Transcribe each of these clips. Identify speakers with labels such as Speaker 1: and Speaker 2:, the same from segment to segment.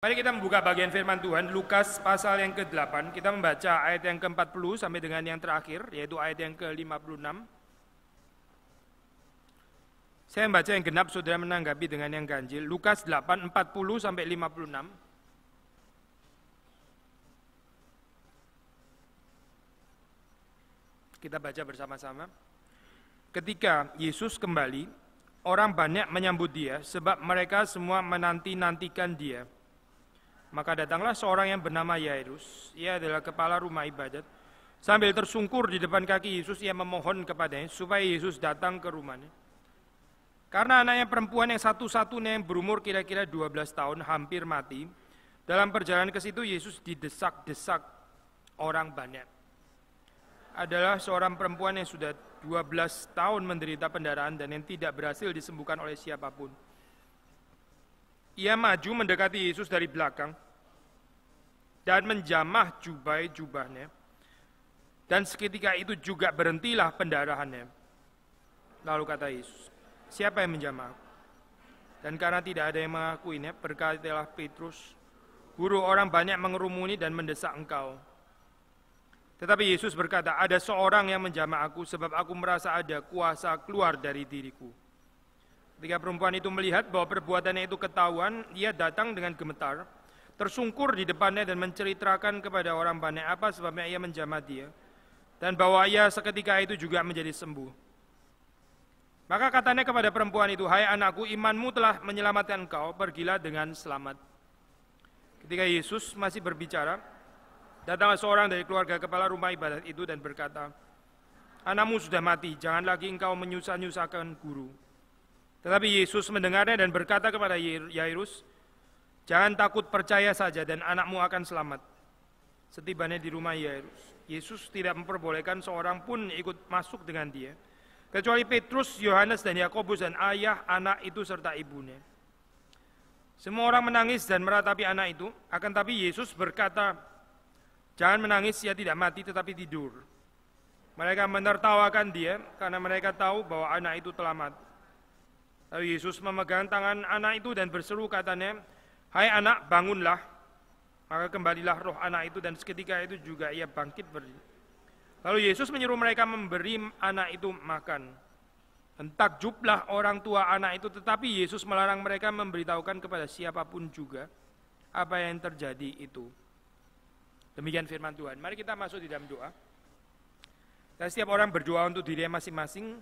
Speaker 1: Mari kita membuka bagian firman Tuhan, Lukas pasal yang ke-8, kita membaca ayat yang ke-40 sampai dengan yang terakhir, yaitu ayat yang ke-56. Saya membaca yang genap, saudara menanggapi dengan yang ganjil. Lukas 8, 40 sampai 56. Kita baca bersama-sama. Ketika Yesus kembali, orang banyak menyambut dia, sebab mereka semua menanti-nantikan dia. Maka datanglah seorang yang bernama Yairus, ia adalah kepala rumah ibadat. Sambil tersungkur di depan kaki Yesus, ia memohon kepadanya supaya Yesus datang ke rumahnya. Karena anaknya perempuan yang satu-satunya yang berumur kira-kira 12 tahun hampir mati, dalam perjalanan ke situ Yesus didesak-desak orang banyak. Adalah seorang perempuan yang sudah 12 tahun menderita pendarahan dan yang tidak berhasil disembuhkan oleh siapapun. Ia maju mendekati Yesus dari belakang, dan menjamah jubah jubahnya Dan seketika itu juga berhentilah pendarahannya. Lalu kata Yesus, siapa yang menjamah? Dan karena tidak ada yang mengakuinya, berkatalah Petrus, guru orang banyak mengerumuni dan mendesak engkau. Tetapi Yesus berkata, ada seorang yang menjamah aku sebab aku merasa ada kuasa keluar dari diriku. Ketika perempuan itu melihat bahwa perbuatannya itu ketahuan, ia datang dengan gemetar, tersungkur di depannya dan menceritakan kepada orang banyak apa sebabnya ia menjamah dia dan bahwa ia seketika itu juga menjadi sembuh. Maka katanya kepada perempuan itu, "Hai anakku, imanmu telah menyelamatkan kau, pergilah dengan selamat." Ketika Yesus masih berbicara, datanglah seorang dari keluarga kepala rumah ibadat itu dan berkata, "Anakmu sudah mati, jangan lagi engkau menyusah-nyusahkan guru." Tetapi Yesus mendengarnya dan berkata kepada Yairus, Jangan takut percaya saja dan anakmu akan selamat. Setibanya di rumah Yairus, Yesus tidak memperbolehkan seorang pun ikut masuk dengan dia, kecuali Petrus, Yohanes, dan Yakobus dan ayah anak itu serta ibunya. Semua orang menangis dan meratapi anak itu, akan tapi Yesus berkata, "Jangan menangis, ia tidak mati tetapi tidur." Mereka menertawakan dia karena mereka tahu bahwa anak itu telah mati. Lalu Yesus memegang tangan anak itu dan berseru katanya, Hai anak, bangunlah. Maka kembalilah roh anak itu dan seketika itu juga ia bangkit berdiri. Lalu Yesus menyuruh mereka memberi anak itu makan. Dan takjublah orang tua anak itu, tetapi Yesus melarang mereka memberitahukan kepada siapapun juga apa yang terjadi itu. Demikian firman Tuhan. Mari kita masuk di dalam doa. Dan setiap orang berdoa untuk dirinya masing-masing.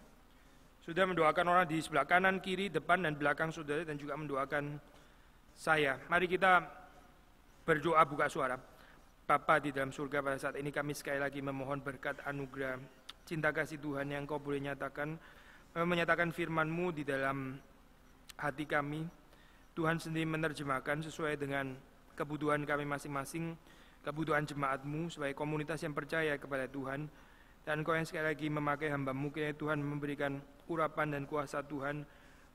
Speaker 1: Sudah mendoakan orang di sebelah kanan, kiri, depan, dan belakang saudara, dan juga mendoakan saya. Mari kita berdoa buka suara. Bapa di dalam surga pada saat ini kami sekali lagi memohon berkat anugerah cinta kasih Tuhan yang kau boleh nyatakan eh, menyatakan firman-Mu di dalam hati kami. Tuhan sendiri menerjemahkan sesuai dengan kebutuhan kami masing-masing, kebutuhan jemaat-Mu sebagai komunitas yang percaya kepada Tuhan. Dan kau yang sekali lagi memakai hamba-Mu, kiranya Tuhan memberikan urapan dan kuasa Tuhan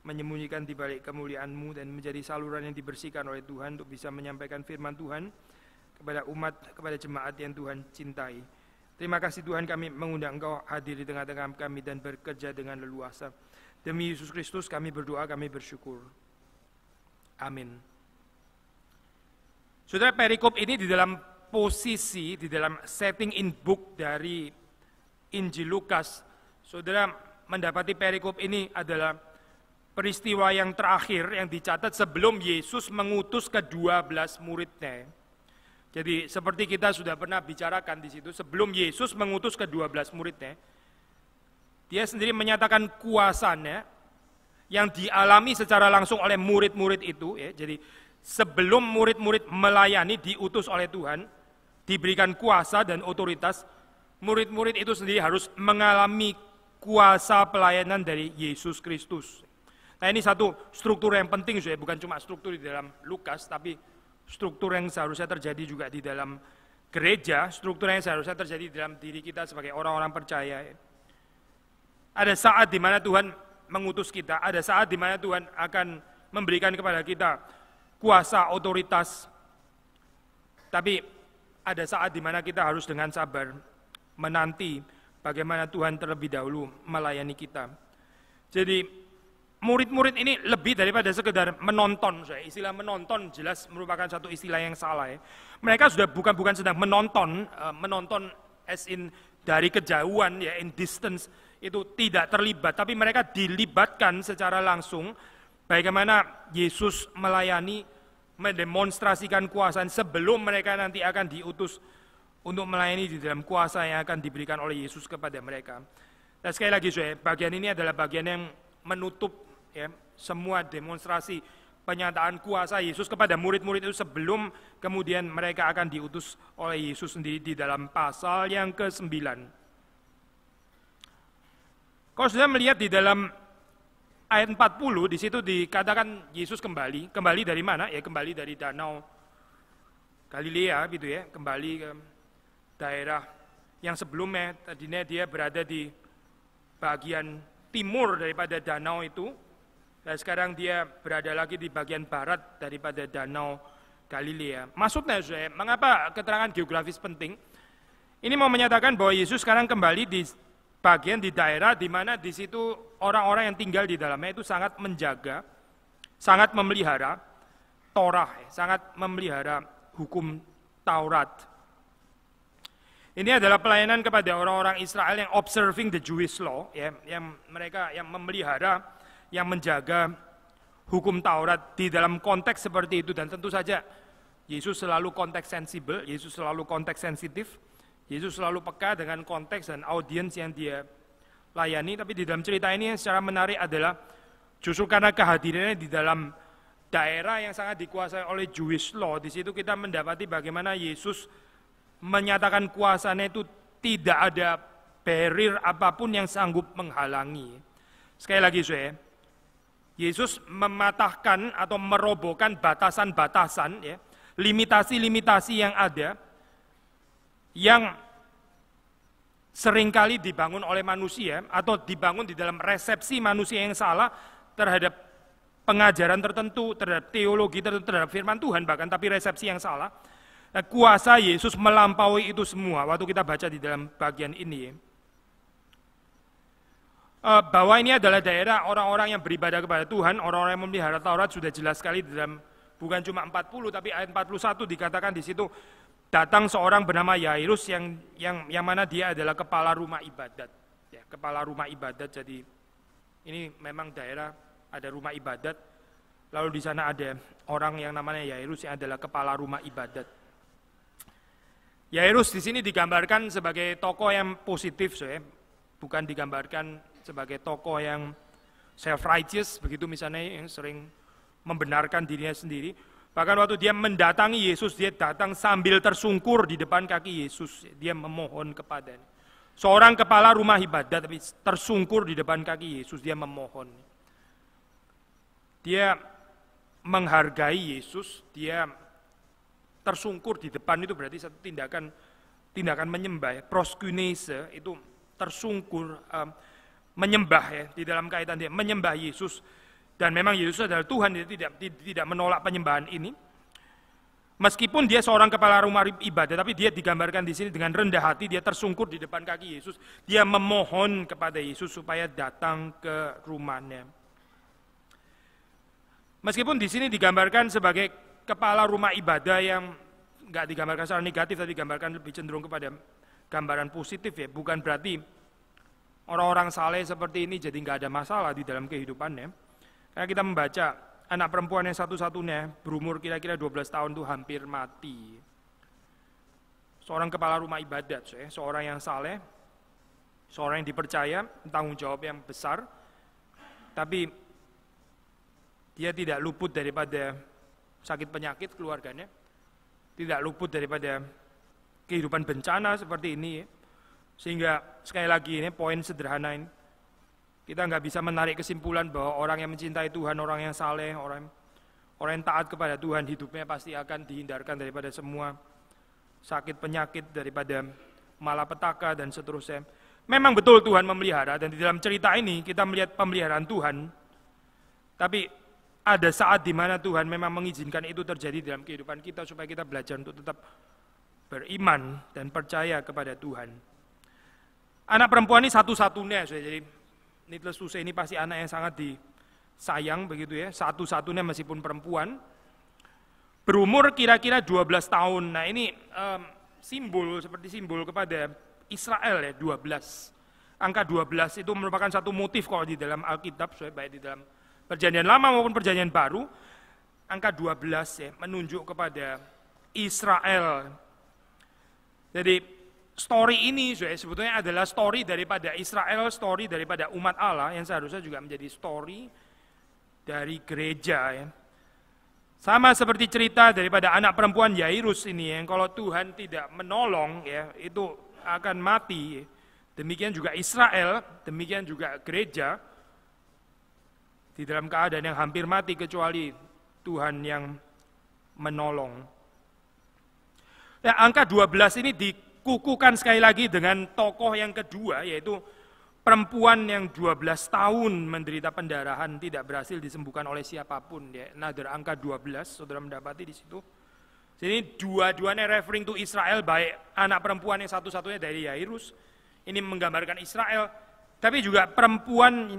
Speaker 1: menyembunyikan di balik kemuliaanmu dan menjadi saluran yang dibersihkan oleh Tuhan untuk bisa menyampaikan firman Tuhan kepada umat, kepada jemaat yang Tuhan cintai. Terima kasih Tuhan kami mengundang Engkau hadir di tengah-tengah kami dan bekerja dengan leluasa. Demi Yesus Kristus kami berdoa, kami bersyukur. Amin. Saudara perikop ini di dalam posisi, di dalam setting in book dari Injil Lukas, saudara mendapati perikop ini adalah peristiwa yang terakhir yang dicatat sebelum Yesus mengutus kedua belas muridnya. Jadi seperti kita sudah pernah bicarakan di situ, sebelum Yesus mengutus kedua belas muridnya, dia sendiri menyatakan kuasanya yang dialami secara langsung oleh murid-murid itu. Ya, jadi sebelum murid-murid melayani diutus oleh Tuhan, diberikan kuasa dan otoritas, murid-murid itu sendiri harus mengalami kuasa pelayanan dari Yesus Kristus. Nah ini satu struktur yang penting bukan cuma struktur di dalam Lukas, tapi struktur yang seharusnya terjadi juga di dalam gereja, struktur yang seharusnya terjadi di dalam diri kita sebagai orang-orang percaya. Ada saat di mana Tuhan mengutus kita, ada saat di mana Tuhan akan memberikan kepada kita kuasa, otoritas. Tapi ada saat di mana kita harus dengan sabar menanti bagaimana Tuhan terlebih dahulu melayani kita. Jadi murid-murid ini lebih daripada sekedar menonton. Istilah menonton jelas merupakan satu istilah yang salah. Ya. Mereka sudah bukan bukan sedang menonton, eh, menonton as in dari kejauhan ya in distance itu tidak terlibat, tapi mereka dilibatkan secara langsung bagaimana Yesus melayani, mendemonstrasikan kuasa sebelum mereka nanti akan diutus untuk melayani di dalam kuasa yang akan diberikan oleh Yesus kepada mereka. Dan sekali lagi, saya bagian ini adalah bagian yang menutup ya, semua demonstrasi penyataan kuasa Yesus kepada murid-murid itu sebelum kemudian mereka akan diutus oleh Yesus sendiri di dalam pasal yang ke-9. Kalau sudah melihat di dalam ayat 40 di situ dikatakan Yesus kembali, kembali dari mana? Ya kembali dari danau Galilea gitu ya, kembali ke daerah yang sebelumnya tadinya dia berada di bagian timur daripada danau itu dan sekarang dia berada lagi di bagian barat daripada Danau Galilea. Maksudnya, saya, mengapa keterangan geografis penting? Ini mau menyatakan bahwa Yesus sekarang kembali di bagian di daerah di mana di situ orang-orang yang tinggal di dalamnya itu sangat menjaga, sangat memelihara Torah, sangat memelihara hukum Taurat. Ini adalah pelayanan kepada orang-orang Israel yang observing the Jewish law, ya, yang mereka yang memelihara yang menjaga hukum Taurat di dalam konteks seperti itu dan tentu saja Yesus selalu konteks sensibel, Yesus selalu konteks sensitif, Yesus selalu peka dengan konteks dan audiens yang dia layani tapi di dalam cerita ini yang secara menarik adalah justru karena kehadirannya di dalam daerah yang sangat dikuasai oleh Jewish law. Di situ kita mendapati bagaimana Yesus menyatakan kuasanya itu tidak ada barrier apapun yang sanggup menghalangi. Sekali lagi saya, Yesus mematahkan atau merobohkan batasan-batasan, ya, limitasi-limitasi yang ada, yang seringkali dibangun oleh manusia atau dibangun di dalam resepsi manusia yang salah terhadap pengajaran tertentu, terhadap teologi tertentu, terhadap firman Tuhan bahkan, tapi resepsi yang salah. Nah, kuasa Yesus melampaui itu semua, waktu kita baca di dalam bagian ini. Ya. Eh, bahwa ini adalah daerah orang-orang yang beribadah kepada Tuhan, orang-orang yang memelihara Taurat sudah jelas sekali dalam bukan cuma 40 tapi ayat 41 dikatakan di situ datang seorang bernama Yairus yang yang yang mana dia adalah kepala rumah ibadat. Ya, kepala rumah ibadat jadi ini memang daerah ada rumah ibadat. Lalu di sana ada orang yang namanya Yairus yang adalah kepala rumah ibadat. Yairus di sini digambarkan sebagai tokoh yang positif, so ya. bukan digambarkan sebagai tokoh yang self-righteous, begitu misalnya yang sering membenarkan dirinya sendiri. Bahkan waktu dia mendatangi Yesus, dia datang sambil tersungkur di depan kaki Yesus. Dia memohon kepadanya. Seorang kepala rumah ibadah, tapi tersungkur di depan kaki Yesus, dia memohon. Dia menghargai Yesus, dia tersungkur di depan itu berarti satu tindakan tindakan menyembah. Ya. Proskunese itu tersungkur, um, menyembah ya di dalam kaitan dia menyembah Yesus dan memang Yesus adalah Tuhan dia tidak tidak menolak penyembahan ini meskipun dia seorang kepala rumah ibadah tapi dia digambarkan di sini dengan rendah hati dia tersungkur di depan kaki Yesus dia memohon kepada Yesus supaya datang ke rumahnya meskipun di sini digambarkan sebagai kepala rumah ibadah yang nggak digambarkan secara negatif tapi digambarkan lebih cenderung kepada gambaran positif ya bukan berarti Orang-orang saleh seperti ini jadi nggak ada masalah di dalam kehidupannya. Karena kita membaca anak perempuan yang satu-satunya berumur kira-kira 12 tahun itu hampir mati. Seorang kepala rumah ibadat, ya. seorang yang saleh, seorang yang dipercaya, tanggung jawab yang besar, tapi dia tidak luput daripada sakit penyakit keluarganya, tidak luput daripada kehidupan bencana seperti ini. Ya. Sehingga sekali lagi ini poin sederhana ini. Kita nggak bisa menarik kesimpulan bahwa orang yang mencintai Tuhan, orang yang saleh, orang orang yang taat kepada Tuhan hidupnya pasti akan dihindarkan daripada semua sakit penyakit daripada malapetaka dan seterusnya. Memang betul Tuhan memelihara dan di dalam cerita ini kita melihat pemeliharaan Tuhan. Tapi ada saat di mana Tuhan memang mengizinkan itu terjadi dalam kehidupan kita supaya kita belajar untuk tetap beriman dan percaya kepada Tuhan. Anak perempuan ini satu-satunya, jadi needless Tuse ini pasti anak yang sangat disayang begitu ya, satu-satunya meskipun perempuan. Berumur kira-kira 12 tahun, nah ini um, simbol, seperti simbol kepada Israel ya, 12. Angka 12 itu merupakan satu motif kalau di dalam Alkitab, baik di dalam perjanjian lama maupun perjanjian baru, angka 12 ya, menunjuk kepada Israel. Jadi story ini sebetulnya adalah story daripada Israel, story daripada umat Allah yang seharusnya juga menjadi story dari gereja ya. Sama seperti cerita daripada anak perempuan Yairus ini yang kalau Tuhan tidak menolong ya itu akan mati. Demikian juga Israel, demikian juga gereja di dalam keadaan yang hampir mati kecuali Tuhan yang menolong. Ya, angka 12 ini di dikukuhkan sekali lagi dengan tokoh yang kedua yaitu perempuan yang 12 tahun menderita pendarahan tidak berhasil disembuhkan oleh siapapun ya. Nah, dari angka 12 Saudara mendapati di situ. Jadi dua-duanya referring to Israel baik anak perempuan yang satu-satunya dari Yairus ini menggambarkan Israel tapi juga perempuan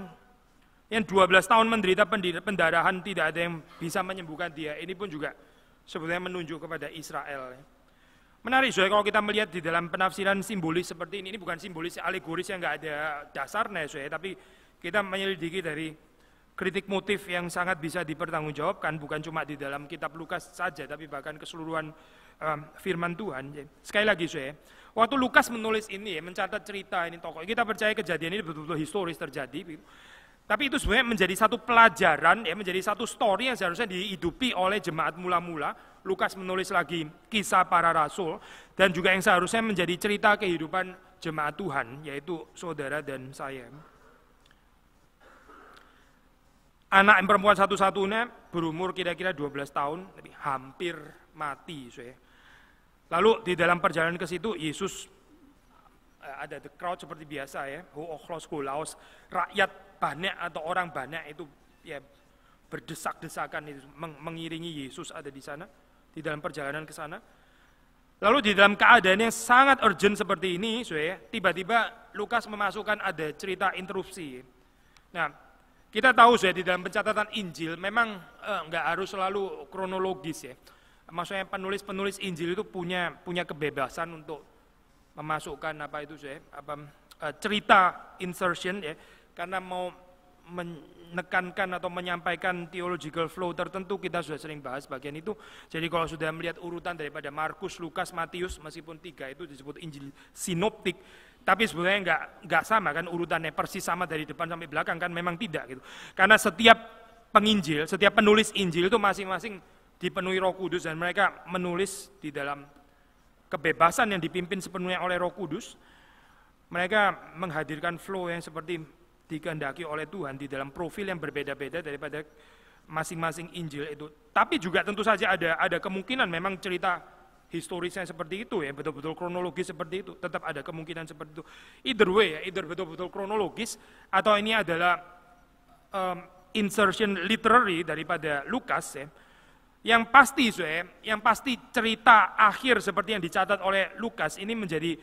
Speaker 1: yang 12 tahun menderita pendarahan tidak ada yang bisa menyembuhkan dia ini pun juga sebetulnya menunjuk kepada Israel. Menarik sudah kalau kita melihat di dalam penafsiran simbolis seperti ini, ini bukan simbolis alegoris yang nggak ada dasarnya sudah, tapi kita menyelidiki dari kritik motif yang sangat bisa dipertanggungjawabkan bukan cuma di dalam kitab Lukas saja tapi bahkan keseluruhan um, firman Tuhan. Sekali lagi saya, waktu Lukas menulis ini mencatat cerita ini tokoh, kita percaya kejadian ini betul-betul historis terjadi. Tapi itu sebenarnya menjadi satu pelajaran ya, menjadi satu story yang seharusnya dihidupi oleh jemaat mula-mula Lukas menulis lagi kisah para rasul dan juga yang seharusnya menjadi cerita kehidupan jemaat Tuhan, yaitu saudara dan saya. Anak yang perempuan satu-satunya berumur kira-kira 12 tahun, tapi hampir mati. Saya. Lalu di dalam perjalanan ke situ, Yesus eh, ada the crowd seperti biasa ya, hooklos oh, laos rakyat banyak atau orang banyak itu ya berdesak-desakan itu mengiringi Yesus ada di sana di dalam perjalanan ke sana. Lalu di dalam keadaan yang sangat urgent seperti ini, tiba-tiba Lukas memasukkan ada cerita interupsi. Nah, kita tahu sudah di dalam pencatatan Injil memang eh, nggak harus selalu kronologis ya. Maksudnya penulis-penulis Injil itu punya punya kebebasan untuk memasukkan apa itu saya apa eh, cerita insertion ya karena mau menekankan atau menyampaikan theological flow tertentu kita sudah sering bahas bagian itu. Jadi kalau sudah melihat urutan daripada Markus, Lukas, Matius meskipun tiga itu disebut Injil sinoptik, tapi sebenarnya nggak nggak sama kan urutannya persis sama dari depan sampai belakang kan memang tidak gitu. Karena setiap penginjil, setiap penulis Injil itu masing-masing dipenuhi Roh Kudus dan mereka menulis di dalam kebebasan yang dipimpin sepenuhnya oleh Roh Kudus. Mereka menghadirkan flow yang seperti dikehendaki oleh Tuhan di dalam profil yang berbeda-beda daripada masing-masing Injil itu. Tapi juga tentu saja ada ada kemungkinan memang cerita historisnya seperti itu ya, betul-betul kronologis seperti itu. Tetap ada kemungkinan seperti itu. Either way ya, either betul-betul kronologis atau ini adalah um, insertion literary daripada Lukas ya. Yang pasti, saya, yang pasti cerita akhir seperti yang dicatat oleh Lukas ini menjadi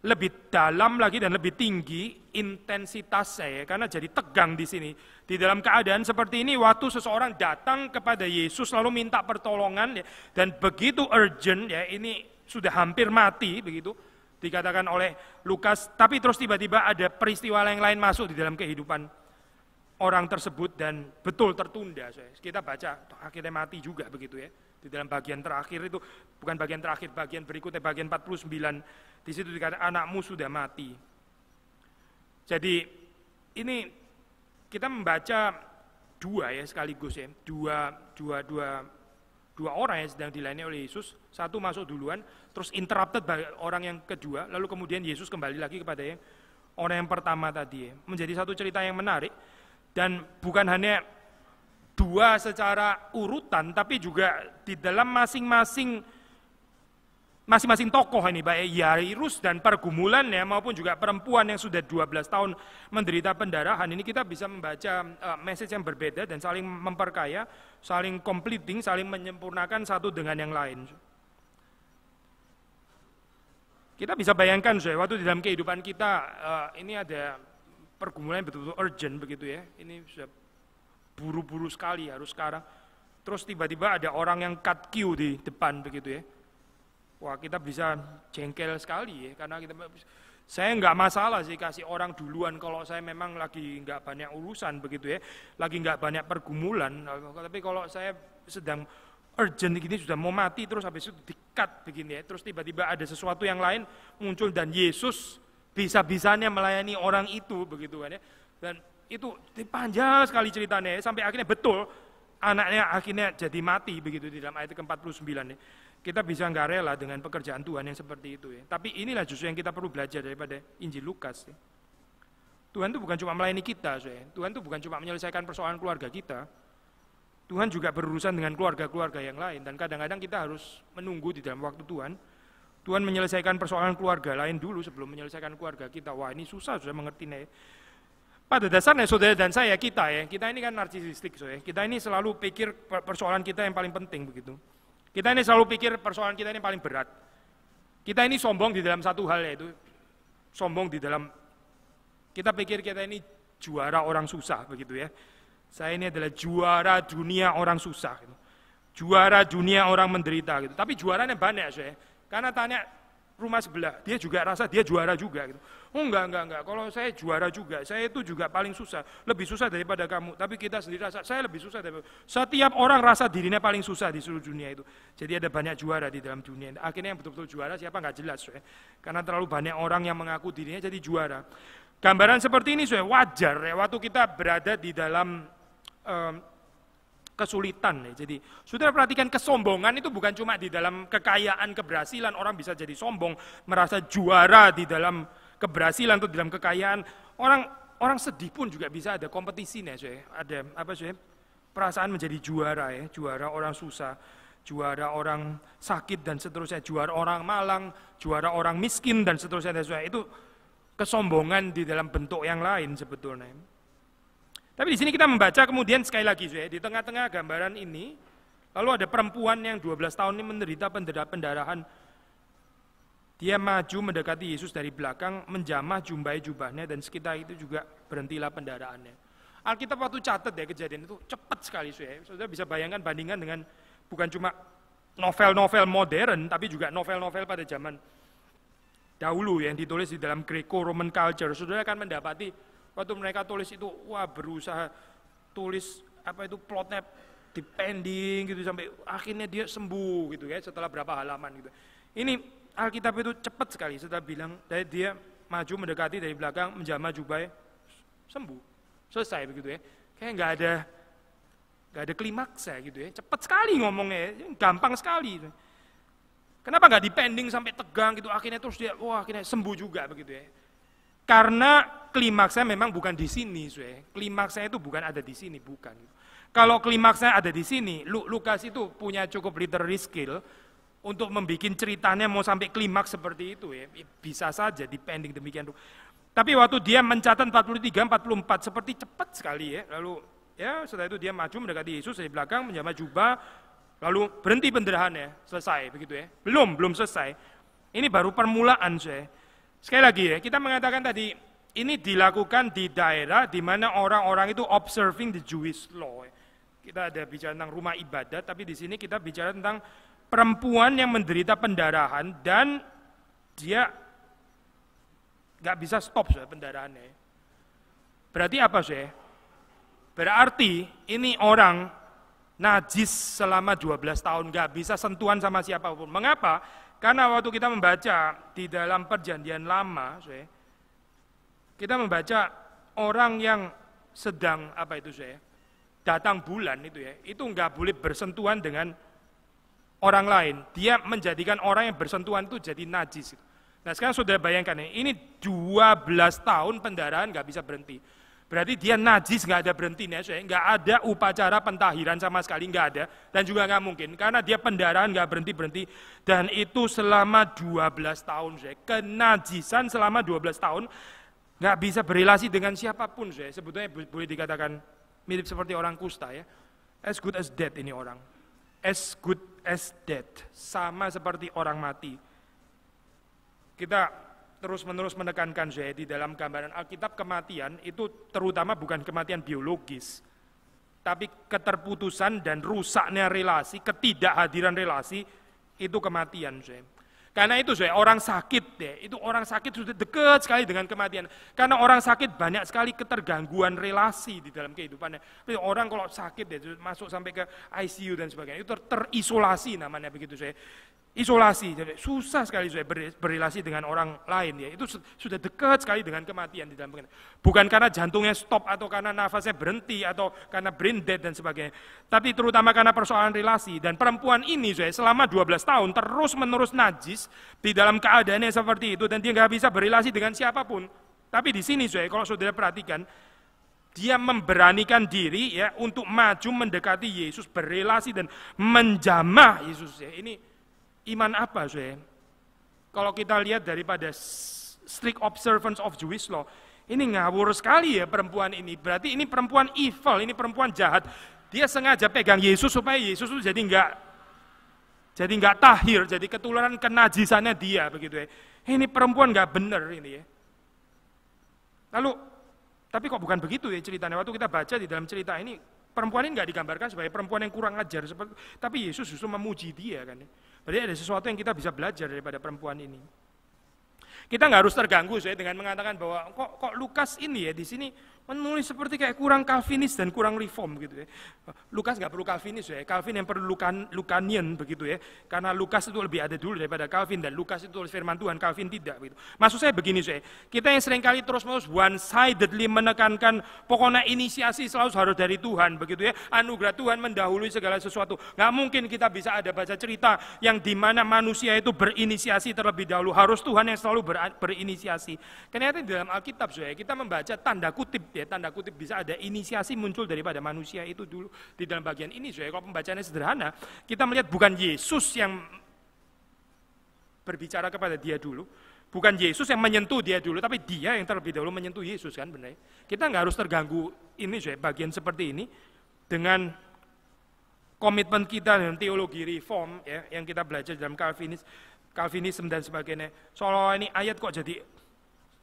Speaker 1: lebih dalam lagi dan lebih tinggi intensitas saya karena jadi tegang di sini. Di dalam keadaan seperti ini waktu seseorang datang kepada Yesus lalu minta pertolongan ya, dan begitu urgent ya ini sudah hampir mati begitu dikatakan oleh Lukas tapi terus tiba-tiba ada peristiwa yang lain masuk di dalam kehidupan orang tersebut dan betul tertunda. Saya. Kita baca akhirnya mati juga begitu ya. Di dalam bagian terakhir itu, bukan bagian terakhir, bagian berikutnya, bagian 49, di situ dikatakan anakmu sudah mati. Jadi ini kita membaca dua ya sekaligus ya, dua, dua, dua, dua orang yang sedang dilayani oleh Yesus, satu masuk duluan, terus interrupted orang yang kedua, lalu kemudian Yesus kembali lagi kepada yang orang yang pertama tadi. Ya. Menjadi satu cerita yang menarik, dan bukan hanya dua secara urutan, tapi juga di dalam masing-masing masing-masing tokoh ini, baik ya, Yairus dan pergumulan ya, maupun juga perempuan yang sudah 12 tahun menderita pendarahan ini kita bisa membaca uh, message yang berbeda dan saling memperkaya, saling completing, saling menyempurnakan satu dengan yang lain. Kita bisa bayangkan, saya waktu di dalam kehidupan kita uh, ini ada pergumulan betul-betul urgent begitu ya. Ini sudah buru-buru sekali harus sekarang. Terus tiba-tiba ada orang yang cut queue di depan begitu ya. Wah kita bisa jengkel sekali ya karena kita saya nggak masalah sih kasih orang duluan kalau saya memang lagi nggak banyak urusan begitu ya, lagi nggak banyak pergumulan. Tapi kalau saya sedang urgent gini sudah mau mati terus habis itu dikat begini ya, terus tiba-tiba ada sesuatu yang lain muncul dan Yesus bisa-bisanya melayani orang itu begitu kan ya. Dan itu panjang sekali ceritanya sampai akhirnya betul anaknya akhirnya jadi mati begitu di dalam ayat ke-49 nih. Kita bisa nggak rela dengan pekerjaan Tuhan yang seperti itu ya. Tapi inilah justru yang kita perlu belajar daripada Injil Lukas. Ya. Tuhan itu bukan cuma melayani kita, saya. Tuhan itu bukan cuma menyelesaikan persoalan keluarga kita. Tuhan juga berurusan dengan keluarga-keluarga yang lain dan kadang-kadang kita harus menunggu di dalam waktu Tuhan. Tuhan menyelesaikan persoalan keluarga lain dulu sebelum menyelesaikan keluarga kita. Wah ini susah sudah mengerti nih. Pada dasarnya saudara dan saya, kita ya, kita ini kan narsisistik, saudara. Kita ini selalu pikir persoalan kita yang paling penting begitu. Kita ini selalu pikir persoalan kita ini paling berat. Kita ini sombong di dalam satu hal yaitu sombong di dalam kita pikir kita ini juara orang susah begitu ya. Saya ini adalah juara dunia orang susah. Gitu. Juara dunia orang menderita gitu. Tapi juaranya banyak saya. Karena tanya rumah sebelah. Dia juga rasa dia juara juga gitu. Oh enggak, enggak, enggak. Kalau saya juara juga, saya itu juga paling susah. Lebih susah daripada kamu. Tapi kita sendiri rasa, saya lebih susah daripada Setiap orang rasa dirinya paling susah di seluruh dunia itu. Jadi ada banyak juara di dalam dunia. Akhirnya yang betul-betul juara siapa enggak jelas. Ya. Karena terlalu banyak orang yang mengaku dirinya jadi juara. Gambaran seperti ini saya wajar ya, waktu kita berada di dalam um, kesulitan. Ya. Jadi sudah perhatikan kesombongan itu bukan cuma di dalam kekayaan, keberhasilan. Orang bisa jadi sombong, merasa juara di dalam keberhasilan atau di dalam kekayaan. Orang orang sedih pun juga bisa ada kompetisi nih, saya ya, ada apa sih? Perasaan menjadi juara ya, juara orang susah, juara orang sakit dan seterusnya, juara orang malang, juara orang miskin dan seterusnya, dan seterusnya. Itu kesombongan di dalam bentuk yang lain sebetulnya. Tapi di sini kita membaca kemudian sekali lagi ya, di tengah-tengah gambaran ini, lalu ada perempuan yang 12 tahun ini menderita pendarahan. Dia maju mendekati Yesus dari belakang, menjamah jumbai jubahnya dan sekitar itu juga berhentilah pendarahannya. Alkitab waktu catat ya kejadian itu cepat sekali ya. Saudara bisa bayangkan bandingan dengan bukan cuma novel-novel modern, tapi juga novel-novel pada zaman dahulu yang ditulis di dalam Greco-Roman culture. Saudara akan mendapati Waktu mereka tulis itu, wah berusaha tulis apa itu plotnya dipending gitu sampai akhirnya dia sembuh gitu ya setelah berapa halaman gitu. Ini Alkitab itu cepat sekali setelah bilang dari dia maju mendekati dari belakang menjama jubah sembuh selesai begitu ya kayak nggak ada nggak ada klimaks ya gitu ya cepat sekali ngomongnya ya, gampang sekali kenapa nggak dipending sampai tegang gitu akhirnya terus dia wah akhirnya sembuh juga begitu ya karena klimaksnya memang bukan di sini, Zue. Klimaksnya itu bukan ada di sini, bukan. Kalau klimaksnya ada di sini, Lukas itu punya cukup literary skill untuk membuat ceritanya mau sampai klimaks seperti itu ya. Bisa saja depending demikian. Tapi waktu dia mencatat 43, 44 seperti cepat sekali ya. Lalu ya setelah itu dia maju mendekati Yesus dari belakang menjamah jubah lalu berhenti penderahannya selesai begitu ya belum belum selesai ini baru permulaan saya Sekali lagi ya, kita mengatakan tadi, ini dilakukan di daerah di mana orang-orang itu observing the Jewish law. Kita ada bicara tentang rumah ibadat, tapi di sini kita bicara tentang perempuan yang menderita pendarahan dan dia nggak bisa stop soal pendarahannya. Berarti apa sih? Berarti ini orang najis selama 12 tahun, nggak bisa sentuhan sama siapapun. Mengapa? Karena waktu kita membaca di dalam perjanjian lama, saya, kita membaca orang yang sedang apa itu saya datang bulan itu ya, itu nggak boleh bersentuhan dengan orang lain. Dia menjadikan orang yang bersentuhan itu jadi najis. Nah sekarang sudah bayangkan ya, ini 12 tahun pendarahan nggak bisa berhenti. Berarti dia najis nggak ada berhentinya, saya nggak ada upacara pentahiran sama sekali nggak ada dan juga nggak mungkin karena dia pendarahan nggak berhenti berhenti dan itu selama 12 tahun saya kenajisan selama 12 tahun nggak bisa berrelasi dengan siapapun saya sebetulnya boleh dikatakan mirip seperti orang kusta ya as good as dead ini orang as good as dead sama seperti orang mati kita terus-menerus menekankan di dalam gambaran Alkitab kematian itu terutama bukan kematian biologis, tapi keterputusan dan rusaknya relasi, ketidakhadiran relasi itu kematian Zuhaidi. Karena itu saya orang sakit ya, itu orang sakit sudah dekat sekali dengan kematian. Karena orang sakit banyak sekali ketergangguan relasi di dalam kehidupannya. Orang kalau sakit deh masuk sampai ke ICU dan sebagainya, itu ter terisolasi namanya begitu saya isolasi. Jadi susah sekali saya berrelasi dengan orang lain ya. Itu sudah dekat sekali dengan kematian di dalam Bukan karena jantungnya stop atau karena nafasnya berhenti atau karena brain dead dan sebagainya. Tapi terutama karena persoalan relasi dan perempuan ini saya selama 12 tahun terus-menerus najis di dalam keadaannya seperti itu dan dia nggak bisa berrelasi dengan siapapun. Tapi di sini saya kalau saudara perhatikan dia memberanikan diri ya untuk maju mendekati Yesus, berrelasi dan menjamah Yesus ya. Ini Iman apa, saya? Kalau kita lihat daripada strict observance of Jewish law, ini ngawur sekali ya perempuan ini. Berarti ini perempuan evil, ini perempuan jahat. Dia sengaja pegang Yesus supaya Yesus itu jadi nggak jadi nggak tahir, jadi ketularan kenajisannya dia begitu ya. Ini perempuan nggak bener ini ya. Lalu, tapi kok bukan begitu ya ceritanya. Waktu kita baca di dalam cerita ini, perempuan ini nggak digambarkan sebagai perempuan yang kurang ajar, seperti, tapi Yesus justru memuji dia kan. Ya. Berarti ada sesuatu yang kita bisa belajar daripada perempuan ini. Kita nggak harus terganggu saya dengan mengatakan bahwa kok kok Lukas ini ya di sini Menulis seperti kayak kurang Calvinis dan kurang reform gitu ya. Lukas nggak perlu Calvinis ya, Calvin yang perlu Lukan, Lukanian begitu ya. Karena Lukas itu lebih ada dulu daripada Calvin dan Lukas itu tulis firman Tuhan, Calvin tidak gitu. Maksud saya begini saya, kita yang seringkali terus-menerus one-sidedly menekankan pokoknya inisiasi selalu harus dari Tuhan begitu ya. Anugerah Tuhan mendahului segala sesuatu. Nggak mungkin kita bisa ada baca cerita yang dimana manusia itu berinisiasi terlebih dahulu. Harus Tuhan yang selalu ber, berinisiasi. Ternyata di dalam Alkitab saya kita membaca tanda kutip ya ya tanda kutip bisa ada inisiasi muncul daripada manusia itu dulu di dalam bagian ini. saya kalau pembacaannya sederhana, kita melihat bukan Yesus yang berbicara kepada dia dulu, bukan Yesus yang menyentuh dia dulu, tapi dia yang terlebih dahulu menyentuh Yesus kan benar. Ya? Kita nggak harus terganggu ini saya bagian seperti ini dengan komitmen kita dengan teologi reform ya yang kita belajar dalam Calvinis Calvinisme dan sebagainya. Soalnya ini ayat kok jadi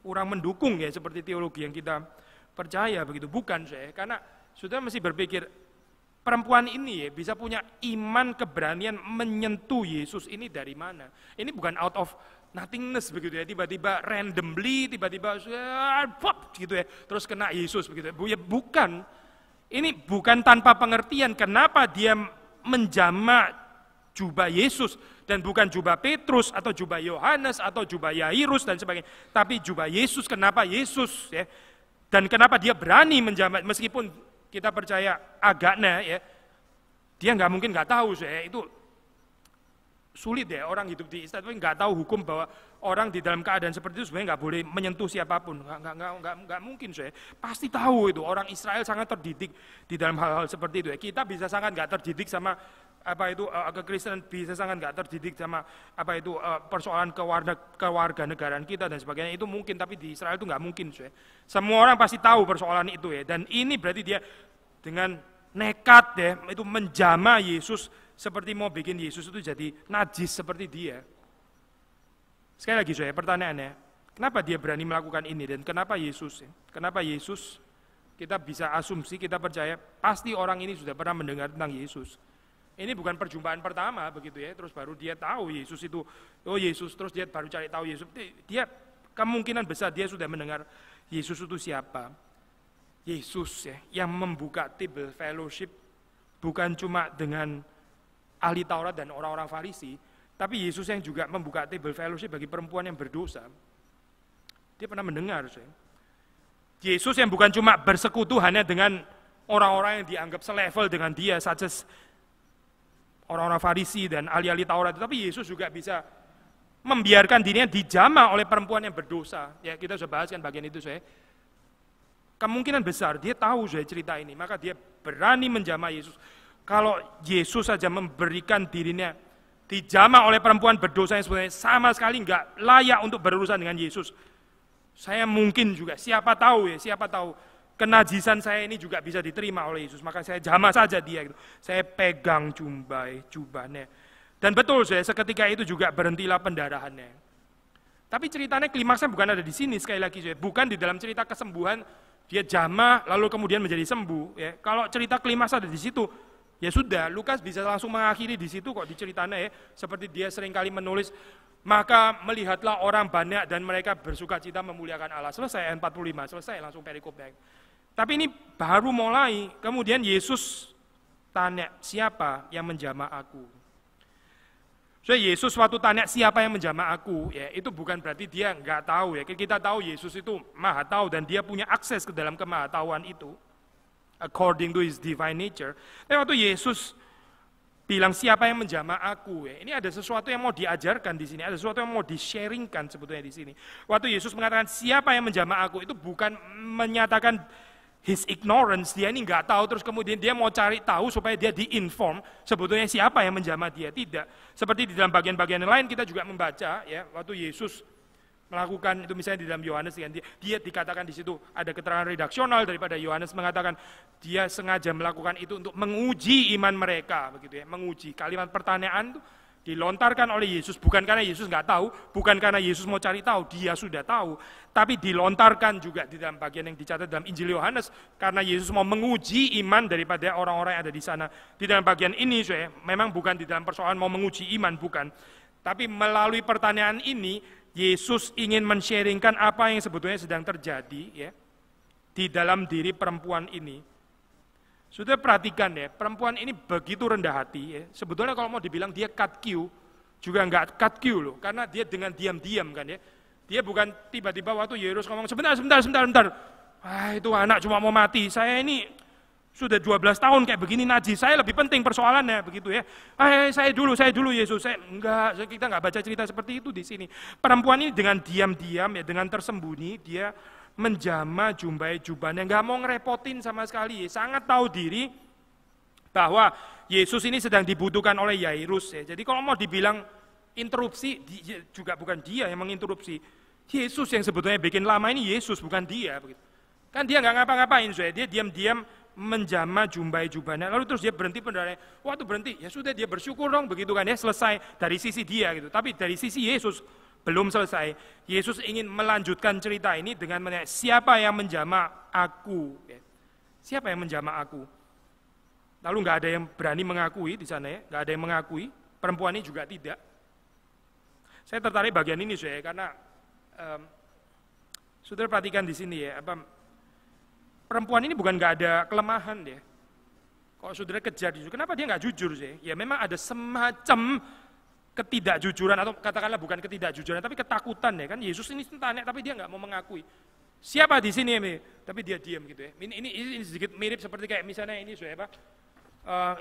Speaker 1: kurang mendukung ya seperti teologi yang kita percaya begitu. Bukan saya, karena sudah masih berpikir perempuan ini ya bisa punya iman keberanian menyentuh Yesus ini dari mana? Ini bukan out of nothingness begitu ya, tiba-tiba randomly, tiba-tiba pop gitu ya, terus kena Yesus begitu ya. ya. Bukan, ini bukan tanpa pengertian kenapa dia menjama jubah Yesus dan bukan jubah Petrus atau jubah Yohanes atau jubah Yairus dan sebagainya, tapi jubah Yesus. Kenapa Yesus ya? Dan kenapa dia berani menjabat meskipun kita percaya agaknya ya, dia nggak mungkin nggak tahu saya itu sulit ya orang hidup di istana nggak tahu hukum bahwa orang di dalam keadaan seperti itu sebenarnya nggak boleh menyentuh siapapun nggak nggak nggak nggak, mungkin saya pasti tahu itu orang Israel sangat terdidik di dalam hal-hal seperti itu ya. kita bisa sangat nggak terdidik sama apa itu uh, eh, kekristenan bisa sangat nggak terdidik sama apa itu uh, persoalan kewarga kewarga negaraan kita dan sebagainya itu mungkin tapi di Israel itu nggak mungkin cuy. semua orang pasti tahu persoalan itu ya dan ini berarti dia dengan nekat deh ya, itu menjama Yesus seperti mau bikin Yesus itu jadi najis seperti dia sekali lagi saya pertanyaannya Kenapa dia berani melakukan ini dan kenapa Yesus? ya Kenapa Yesus? Kita bisa asumsi, kita percaya pasti orang ini sudah pernah mendengar tentang Yesus. Ini bukan perjumpaan pertama begitu ya, terus baru dia tahu Yesus itu, oh Yesus, terus dia baru cari tahu Yesus. Dia kemungkinan besar dia sudah mendengar Yesus itu siapa. Yesus ya, yang membuka table fellowship bukan cuma dengan ahli Taurat dan orang-orang Farisi, tapi Yesus yang juga membuka table fellowship bagi perempuan yang berdosa. Dia pernah mendengar, sih. Yesus yang bukan cuma bersekutu hanya dengan orang-orang yang dianggap selevel dengan dia, saja orang-orang Farisi dan ahli-ahli Taurat, tapi Yesus juga bisa membiarkan dirinya dijama oleh perempuan yang berdosa. Ya, kita sudah bahas kan bagian itu saya. Kemungkinan besar dia tahu saya cerita ini, maka dia berani menjama Yesus. Kalau Yesus saja memberikan dirinya dijama oleh perempuan berdosa yang sebenarnya sama sekali nggak layak untuk berurusan dengan Yesus. Saya mungkin juga, siapa tahu ya, siapa tahu kenajisan saya ini juga bisa diterima oleh Yesus. Maka saya jamah saja dia gitu. Saya pegang jumbai, jubahnya. Dan betul saya seketika itu juga berhentilah pendarahannya. Tapi ceritanya klimaksnya bukan ada di sini sekali lagi saya. Bukan di dalam cerita kesembuhan dia jamah lalu kemudian menjadi sembuh ya. Kalau cerita klimaks ada di situ, ya sudah Lukas bisa langsung mengakhiri di situ kok di ceritanya ya. Seperti dia seringkali menulis maka melihatlah orang banyak dan mereka bersuka cita memuliakan Allah. Selesai 45, selesai langsung perikopnya. Tapi ini baru mulai, kemudian Yesus tanya, siapa yang menjama aku? So, Yesus waktu tanya siapa yang menjama aku, ya itu bukan berarti dia nggak tahu ya. Kita tahu Yesus itu maha tahu dan dia punya akses ke dalam kemahatauan itu. According to his divine nature. Tapi waktu Yesus bilang siapa yang menjama aku, ya, ini ada sesuatu yang mau diajarkan di sini, ada sesuatu yang mau di-sharingkan sebetulnya di sini. Waktu Yesus mengatakan siapa yang menjama aku, itu bukan menyatakan his ignorance, dia ini nggak tahu, terus kemudian dia mau cari tahu supaya dia diinform sebetulnya siapa yang menjamah dia. Tidak. Seperti di dalam bagian-bagian lain kita juga membaca ya waktu Yesus melakukan itu misalnya di dalam Yohanes kan dia, dia dikatakan di situ ada keterangan redaksional daripada Yohanes mengatakan dia sengaja melakukan itu untuk menguji iman mereka begitu ya menguji kalimat pertanyaan itu dilontarkan oleh Yesus bukan karena Yesus nggak tahu, bukan karena Yesus mau cari tahu, dia sudah tahu, tapi dilontarkan juga di dalam bagian yang dicatat dalam Injil Yohanes karena Yesus mau menguji iman daripada orang-orang yang ada di sana. Di dalam bagian ini saya memang bukan di dalam persoalan mau menguji iman bukan, tapi melalui pertanyaan ini Yesus ingin mensharingkan apa yang sebetulnya sedang terjadi ya di dalam diri perempuan ini sudah perhatikan ya, perempuan ini begitu rendah hati. Ya. Sebetulnya kalau mau dibilang dia cut Q, juga nggak cut Q loh, karena dia dengan diam-diam kan ya. Dia bukan tiba-tiba waktu Yerus ngomong, sebentar, sebentar, sebentar, sebentar. Ah, itu anak cuma mau mati, saya ini sudah 12 tahun kayak begini najis, saya lebih penting persoalannya begitu ya. Ah, eh, saya dulu, saya dulu Yesus, saya enggak, kita nggak baca cerita seperti itu di sini. Perempuan ini dengan diam-diam ya, dengan tersembunyi, dia menjama jumbai jubahnya, nggak mau ngerepotin sama sekali, sangat tahu diri bahwa Yesus ini sedang dibutuhkan oleh Yairus. Ya. Jadi kalau mau dibilang interupsi, ya, juga bukan dia yang menginterupsi. Yesus yang sebetulnya bikin lama ini Yesus, bukan dia. Begitu. Kan dia nggak ngapa-ngapain, soalnya dia diam-diam menjama jumbai jubahnya. Lalu terus dia berhenti pendarahannya. Waktu berhenti, ya sudah dia bersyukur dong, begitu kan ya selesai dari sisi dia gitu. Tapi dari sisi Yesus, belum selesai. Yesus ingin melanjutkan cerita ini dengan menanya, siapa yang menjamak aku? Ya. Siapa yang menjamak aku? Lalu nggak ada yang berani mengakui di sana ya, nggak ada yang mengakui. Perempuan ini juga tidak. Saya tertarik bagian ini saya karena um, saudara perhatikan di sini ya, apa perempuan ini bukan nggak ada kelemahan dia. kok saudara kejar, kenapa dia nggak jujur sih? Ya memang ada semacam ketidakjujuran atau katakanlah bukan ketidakjujuran tapi ketakutan ya kan Yesus ini tanya tapi dia nggak mau mengakui siapa di sini ya tapi dia diam gitu ya ini, ini, ini sedikit mirip seperti kayak misalnya ini saya apa uh,